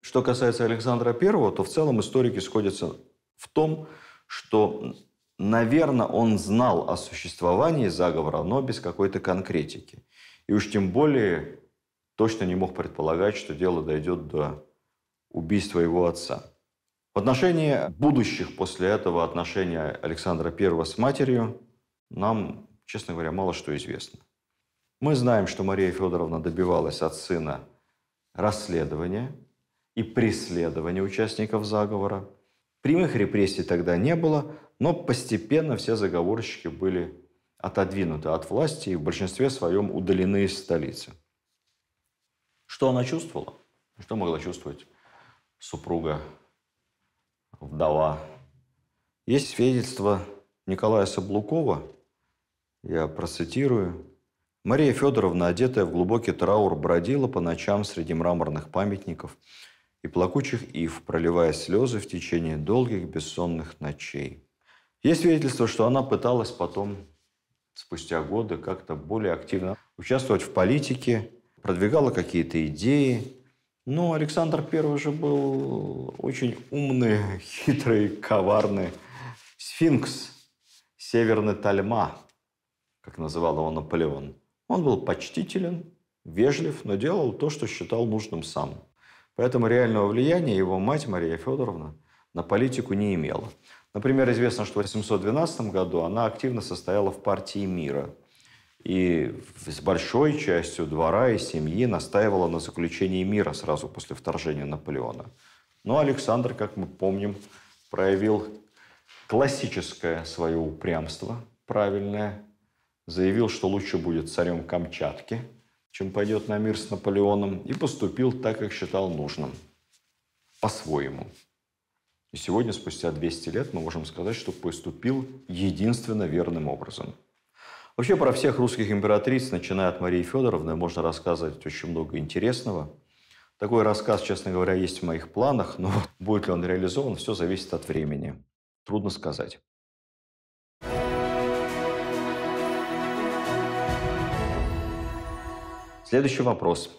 Что касается Александра I, то в целом историки сходятся в том, что, наверное, он знал о существовании заговора, но без какой-то конкретики. И уж тем более точно не мог предполагать, что дело дойдет до убийства его отца. В отношении будущих после этого отношений Александра I с матерью нам, честно говоря, мало что известно. Мы знаем, что Мария Федоровна добивалась от сына расследования и преследования участников заговора. Прямых репрессий тогда не было, но постепенно все заговорщики были отодвинуты от власти и в большинстве своем удалены из столицы. Что она чувствовала? Что могла чувствовать супруга, вдова? Есть свидетельство Николая Соблукова, я процитирую. Мария Федоровна, одетая в глубокий траур, бродила по ночам среди мраморных памятников и плакучих ив, проливая слезы в течение долгих бессонных ночей. Есть свидетельство, что она пыталась потом, спустя годы, как-то более активно участвовать в политике, продвигала какие-то идеи. Но ну, Александр I же был очень умный, хитрый, коварный сфинкс, северный тальма, как называл его Наполеон. Он был почтителен, вежлив, но делал то, что считал нужным сам. Поэтому реального влияния его мать Мария Федоровна на политику не имела. Например, известно, что в 812 году она активно состояла в партии мира и с большой частью двора и семьи настаивала на заключении мира сразу после вторжения Наполеона. Но Александр, как мы помним, проявил классическое свое упрямство, правильное, заявил, что лучше будет царем Камчатки, чем пойдет на мир с Наполеоном, и поступил так, как считал нужным, по-своему. И сегодня, спустя 200 лет, мы можем сказать, что поступил единственно верным образом – Вообще про всех русских императриц, начиная от Марии Федоровны, можно рассказывать очень много интересного. Такой рассказ, честно говоря, есть в моих планах, но будет ли он реализован, все зависит от времени. Трудно сказать. Следующий вопрос.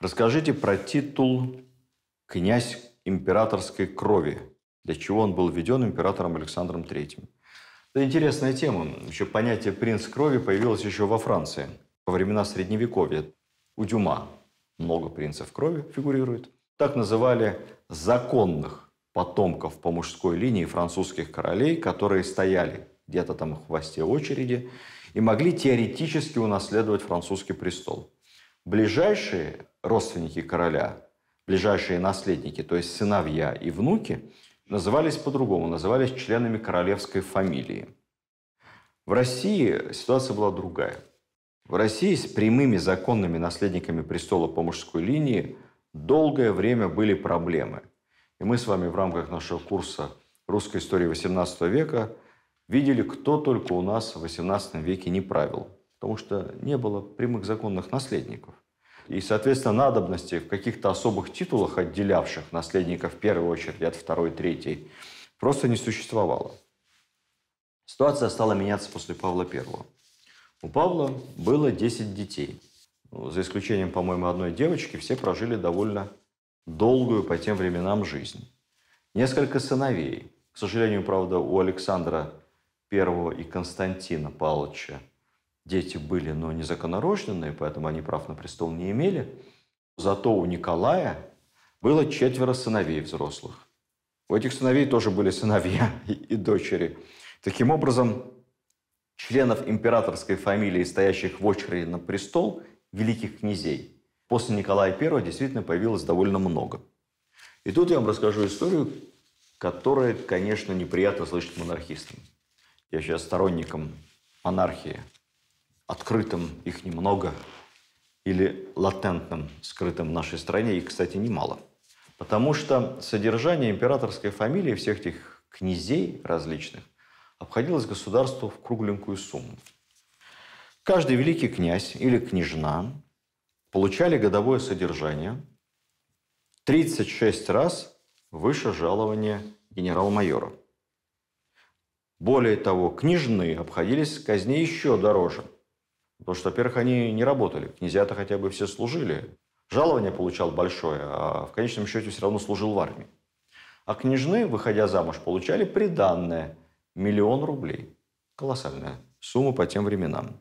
Расскажите про титул «Князь императорской крови», для чего он был введен императором Александром III. Это интересная тема. Еще понятие «принц крови» появилось еще во Франции во времена Средневековья. У Дюма много принцев крови фигурирует. Так называли законных потомков по мужской линии французских королей, которые стояли где-то там в хвосте очереди и могли теоретически унаследовать французский престол. Ближайшие родственники короля, ближайшие наследники, то есть сыновья и внуки – назывались по-другому, назывались членами королевской фамилии. В России ситуация была другая. В России с прямыми законными наследниками престола по мужской линии долгое время были проблемы. И мы с вами в рамках нашего курса русской истории XVIII века» видели, кто только у нас в XVIII веке не правил. Потому что не было прямых законных наследников и, соответственно, надобности в каких-то особых титулах, отделявших наследников в первую очередь от второй, третьей, просто не существовало. Ситуация стала меняться после Павла I. У Павла было 10 детей. Ну, за исключением, по-моему, одной девочки, все прожили довольно долгую по тем временам жизнь. Несколько сыновей. К сожалению, правда, у Александра I и Константина Павловича дети были, но не законорожденные, поэтому они прав на престол не имели. Зато у Николая было четверо сыновей взрослых. У этих сыновей тоже были сыновья и, и дочери. Таким образом, членов императорской фамилии, стоящих в очереди на престол, великих князей, после Николая I действительно появилось довольно много. И тут я вам расскажу историю, которая, конечно, неприятно слышать монархистам. Я сейчас сторонником монархии открытым, их немного, или латентным, скрытым в нашей стране, их, кстати, немало. Потому что содержание императорской фамилии всех этих князей различных обходилось государству в кругленькую сумму. Каждый великий князь или княжна получали годовое содержание 36 раз выше жалования генерал-майора. Более того, княжны обходились казне еще дороже – Потому что, во-первых, они не работали. Князья-то хотя бы все служили. Жалование получал большое, а в конечном счете все равно служил в армии. А княжны, выходя замуж, получали приданное – миллион рублей. Колоссальная сумма по тем временам.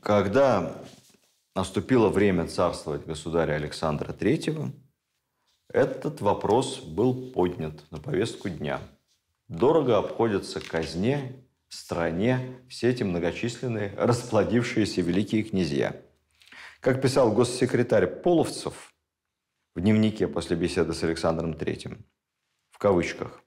Когда наступило время царствовать государя Александра III, этот вопрос был поднят на повестку дня. Дорого обходятся казне стране все эти многочисленные расплодившиеся великие князья. Как писал госсекретарь Половцев в дневнике после беседы с Александром III, в кавычках,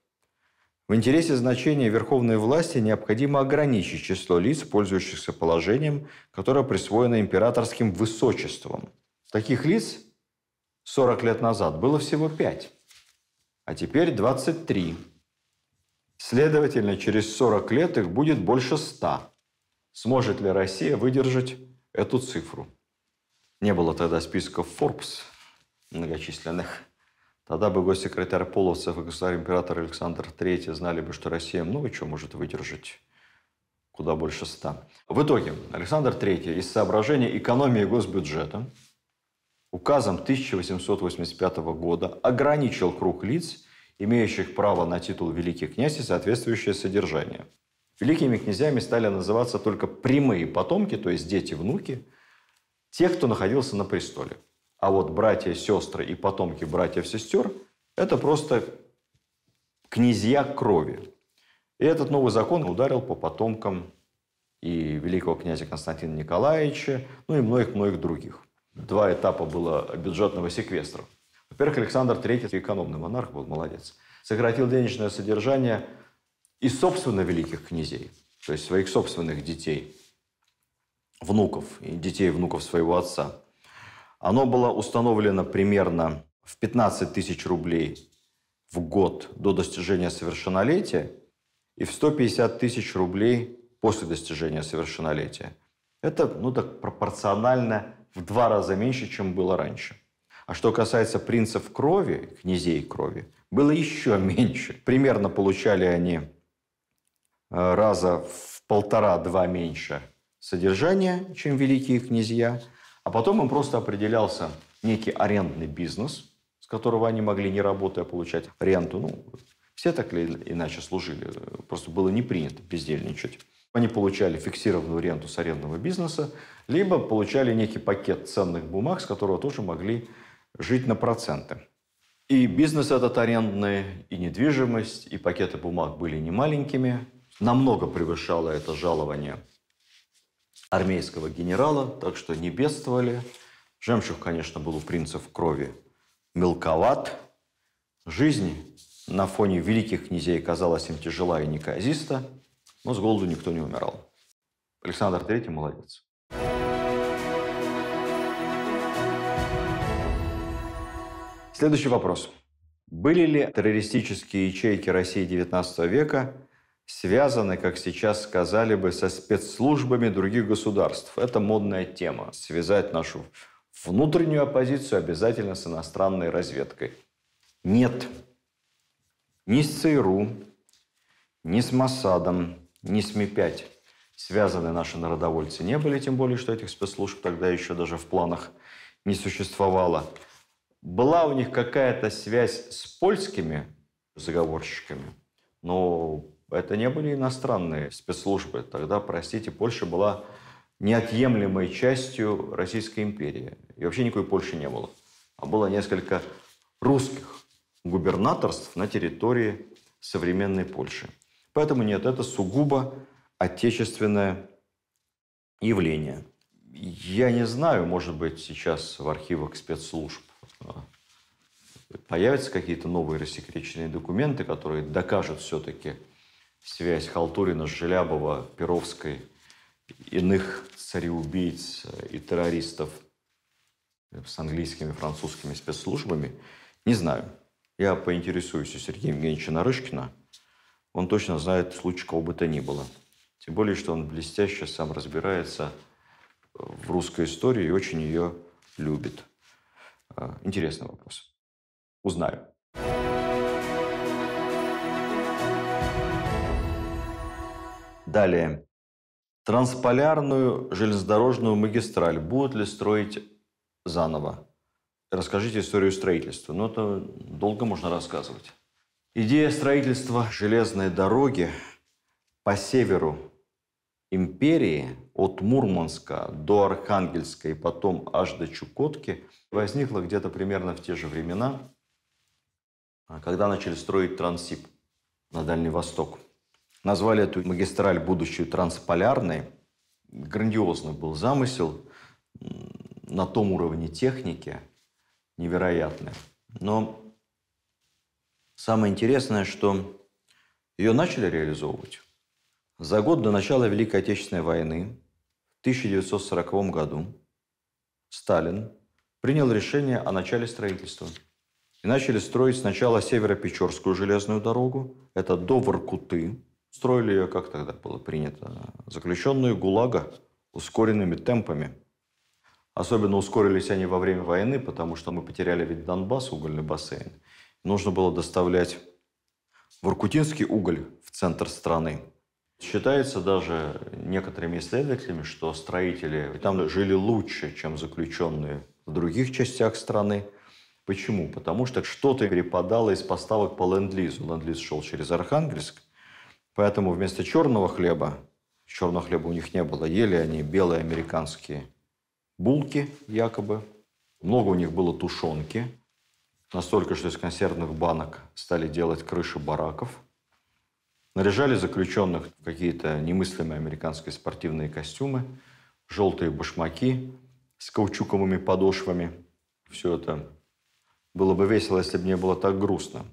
в интересе значения верховной власти необходимо ограничить число лиц, пользующихся положением, которое присвоено императорским высочеством. Таких лиц 40 лет назад было всего 5, а теперь 23. Следовательно, через 40 лет их будет больше 100. Сможет ли Россия выдержать эту цифру? Не было тогда списков Forbes многочисленных. Тогда бы госсекретарь Половцев и государь-император Александр III знали бы, что Россия много чего может выдержать куда больше ста. В итоге Александр III из соображения экономии госбюджета указом 1885 года ограничил круг лиц, имеющих право на титул великий князь и соответствующее содержание. Великими князьями стали называться только прямые потомки, то есть дети, внуки, тех, кто находился на престоле. А вот братья, сестры и потомки братьев-сестер – это просто князья крови. И этот новый закон ударил по потомкам и великого князя Константина Николаевича, ну и многих-многих других. Два этапа было бюджетного секвестра – во-первых, Александр III экономный монарх был, молодец. Сократил денежное содержание и собственно великих князей, то есть своих собственных детей, внуков и детей внуков своего отца. Оно было установлено примерно в 15 тысяч рублей в год до достижения совершеннолетия и в 150 тысяч рублей после достижения совершеннолетия. Это ну, так пропорционально в два раза меньше, чем было раньше – а что касается принцев крови, князей крови, было еще меньше. Примерно получали они э, раза в полтора-два меньше содержания, чем великие князья. А потом им просто определялся некий арендный бизнес, с которого они могли, не работая, получать ренту. Ну, все так или иначе служили, просто было не принято бездельничать. Они получали фиксированную ренту с арендного бизнеса, либо получали некий пакет ценных бумаг, с которого тоже могли жить на проценты. И бизнес этот арендный, и недвижимость, и пакеты бумаг были немаленькими. Намного превышало это жалование армейского генерала, так что не бедствовали. Жемчуг, конечно, был у принцев крови мелковат. Жизнь на фоне великих князей казалась им тяжела и неказиста, но с голоду никто не умирал. Александр III молодец. Следующий вопрос. Были ли террористические ячейки России XIX века связаны, как сейчас сказали бы, со спецслужбами других государств? Это модная тема. Связать нашу внутреннюю оппозицию обязательно с иностранной разведкой. Нет. Ни с ЦРУ, ни с Масадом, ни с МИ-5 связаны наши народовольцы не были, тем более, что этих спецслужб тогда еще даже в планах не существовало – была у них какая-то связь с польскими заговорщиками, но это не были иностранные спецслужбы. Тогда, простите, Польша была неотъемлемой частью Российской империи. И вообще никакой Польши не было. А было несколько русских губернаторств на территории современной Польши. Поэтому нет, это сугубо отечественное явление. Я не знаю, может быть, сейчас в архивах спецслужб появятся какие-то новые рассекреченные документы, которые докажут все-таки связь Халтурина, Желябова, Перовской, иных цареубийц и террористов с английскими, французскими спецслужбами. Не знаю. Я поинтересуюсь у Сергея Евгеньевича Нарышкина. Он точно знает случай кого бы то ни было. Тем более, что он блестяще сам разбирается в русской истории и очень ее любит. Э, интересный вопрос. Узнаю. Далее. Трансполярную железнодорожную магистраль будут ли строить заново? Расскажите историю строительства. Ну, это долго можно рассказывать. Идея строительства железной дороги по северу империи от Мурманска до Архангельска и потом аж до Чукотки возникла где-то примерно в те же времена, а, когда начали строить Трансип на Дальний Восток. Назвали эту магистраль будущую трансполярной. Грандиозный был замысел на том уровне техники, невероятный. Но самое интересное, что ее начали реализовывать. За год до начала Великой Отечественной войны в 1940 году Сталин принял решение о начале строительства. И начали строить сначала Северо-Печорскую железную дорогу, это до Воркуты. Строили ее, как тогда было принято, заключенную ГУЛАГа ускоренными темпами. Особенно ускорились они во время войны, потому что мы потеряли ведь Донбасс, угольный бассейн. Нужно было доставлять воркутинский уголь в центр страны. Считается даже некоторыми исследователями, что строители там жили лучше, чем заключенные в других частях страны. Почему? Потому что что-то перепадало из поставок по Ленд-Лизу. Ленд-Лиз шел через Архангельск, поэтому вместо черного хлеба, черного хлеба у них не было, ели они белые американские булки якобы. Много у них было тушенки, настолько, что из консервных банок стали делать крыши бараков – Наряжали заключенных в какие-то немыслимые американские спортивные костюмы, желтые башмаки с каучуковыми подошвами. Все это было бы весело, если бы не было так грустно.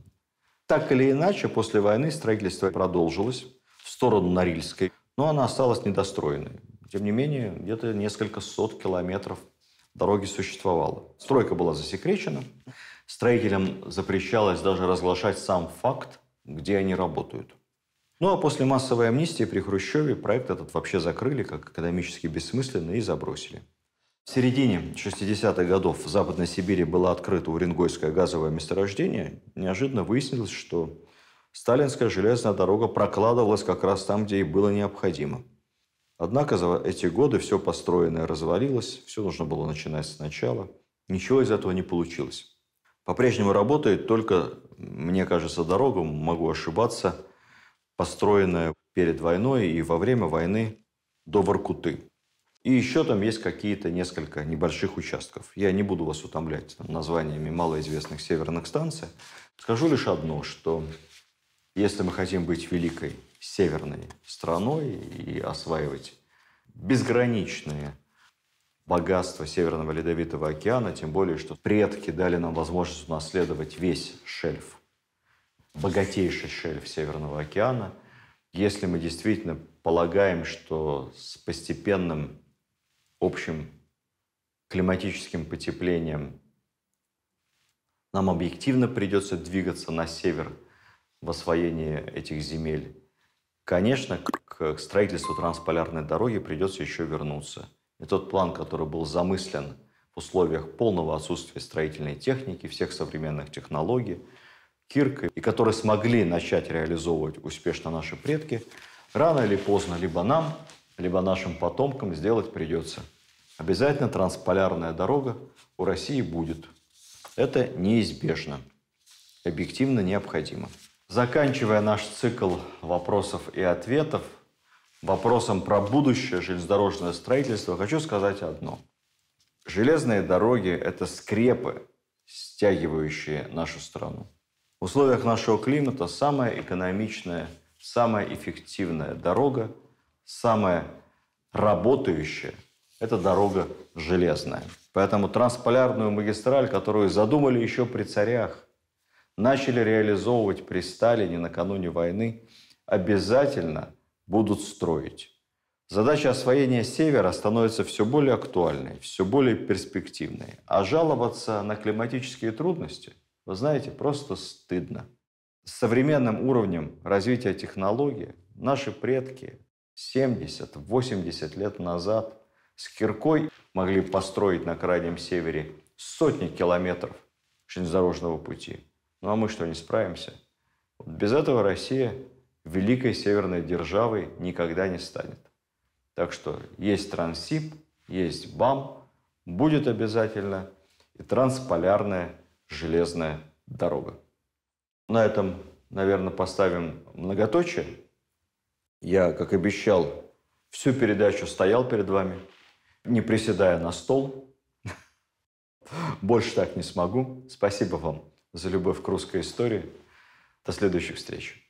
Так или иначе, после войны строительство продолжилось в сторону Норильской, но она осталась недостроенной. Тем не менее, где-то несколько сот километров дороги существовало. Стройка была засекречена. Строителям запрещалось даже разглашать сам факт, где они работают. Ну а после массовой амнистии при Хрущеве проект этот вообще закрыли как экономически бессмысленный и забросили. В середине 60-х годов в Западной Сибири было открыто уренгойское газовое месторождение. Неожиданно выяснилось, что сталинская железная дорога прокладывалась как раз там, где и было необходимо. Однако за эти годы все построенное развалилось, все нужно было начинать сначала. Ничего из этого не получилось. По-прежнему работает только, мне кажется, дорога, могу ошибаться, построенная перед войной и во время войны до Воркуты. И еще там есть какие-то несколько небольших участков. Я не буду вас утомлять названиями малоизвестных северных станций. Скажу лишь одно, что если мы хотим быть великой северной страной и осваивать безграничные богатства Северного Ледовитого океана, тем более, что предки дали нам возможность унаследовать весь шельф богатейший шельф Северного океана. Если мы действительно полагаем, что с постепенным общим климатическим потеплением нам объективно придется двигаться на север в освоении этих земель, конечно, к строительству трансполярной дороги придется еще вернуться. И тот план, который был замыслен в условиях полного отсутствия строительной техники, всех современных технологий – киркой, и которые смогли начать реализовывать успешно наши предки, рано или поздно либо нам, либо нашим потомкам сделать придется. Обязательно трансполярная дорога у России будет. Это неизбежно, объективно необходимо. Заканчивая наш цикл вопросов и ответов, вопросом про будущее железнодорожное строительство, хочу сказать одно. Железные дороги – это скрепы, стягивающие нашу страну. В условиях нашего климата самая экономичная, самая эффективная дорога, самая работающая – это дорога железная. Поэтому трансполярную магистраль, которую задумали еще при царях, начали реализовывать при Сталине накануне войны, обязательно будут строить. Задача освоения севера становится все более актуальной, все более перспективной. А жаловаться на климатические трудности – вы знаете, просто стыдно. С современным уровнем развития технологий наши предки 70-80 лет назад с киркой могли построить на Крайнем Севере сотни километров железнодорожного пути. Ну а мы что, не справимся? Вот без этого Россия великой северной державой никогда не станет. Так что есть Транссиб, есть БАМ, будет обязательно и трансполярная железная дорога. На этом, наверное, поставим многоточие. Я, как обещал, всю передачу стоял перед вами, не приседая на стол. Больше так не смогу. Спасибо вам за любовь к русской истории. До следующих встреч.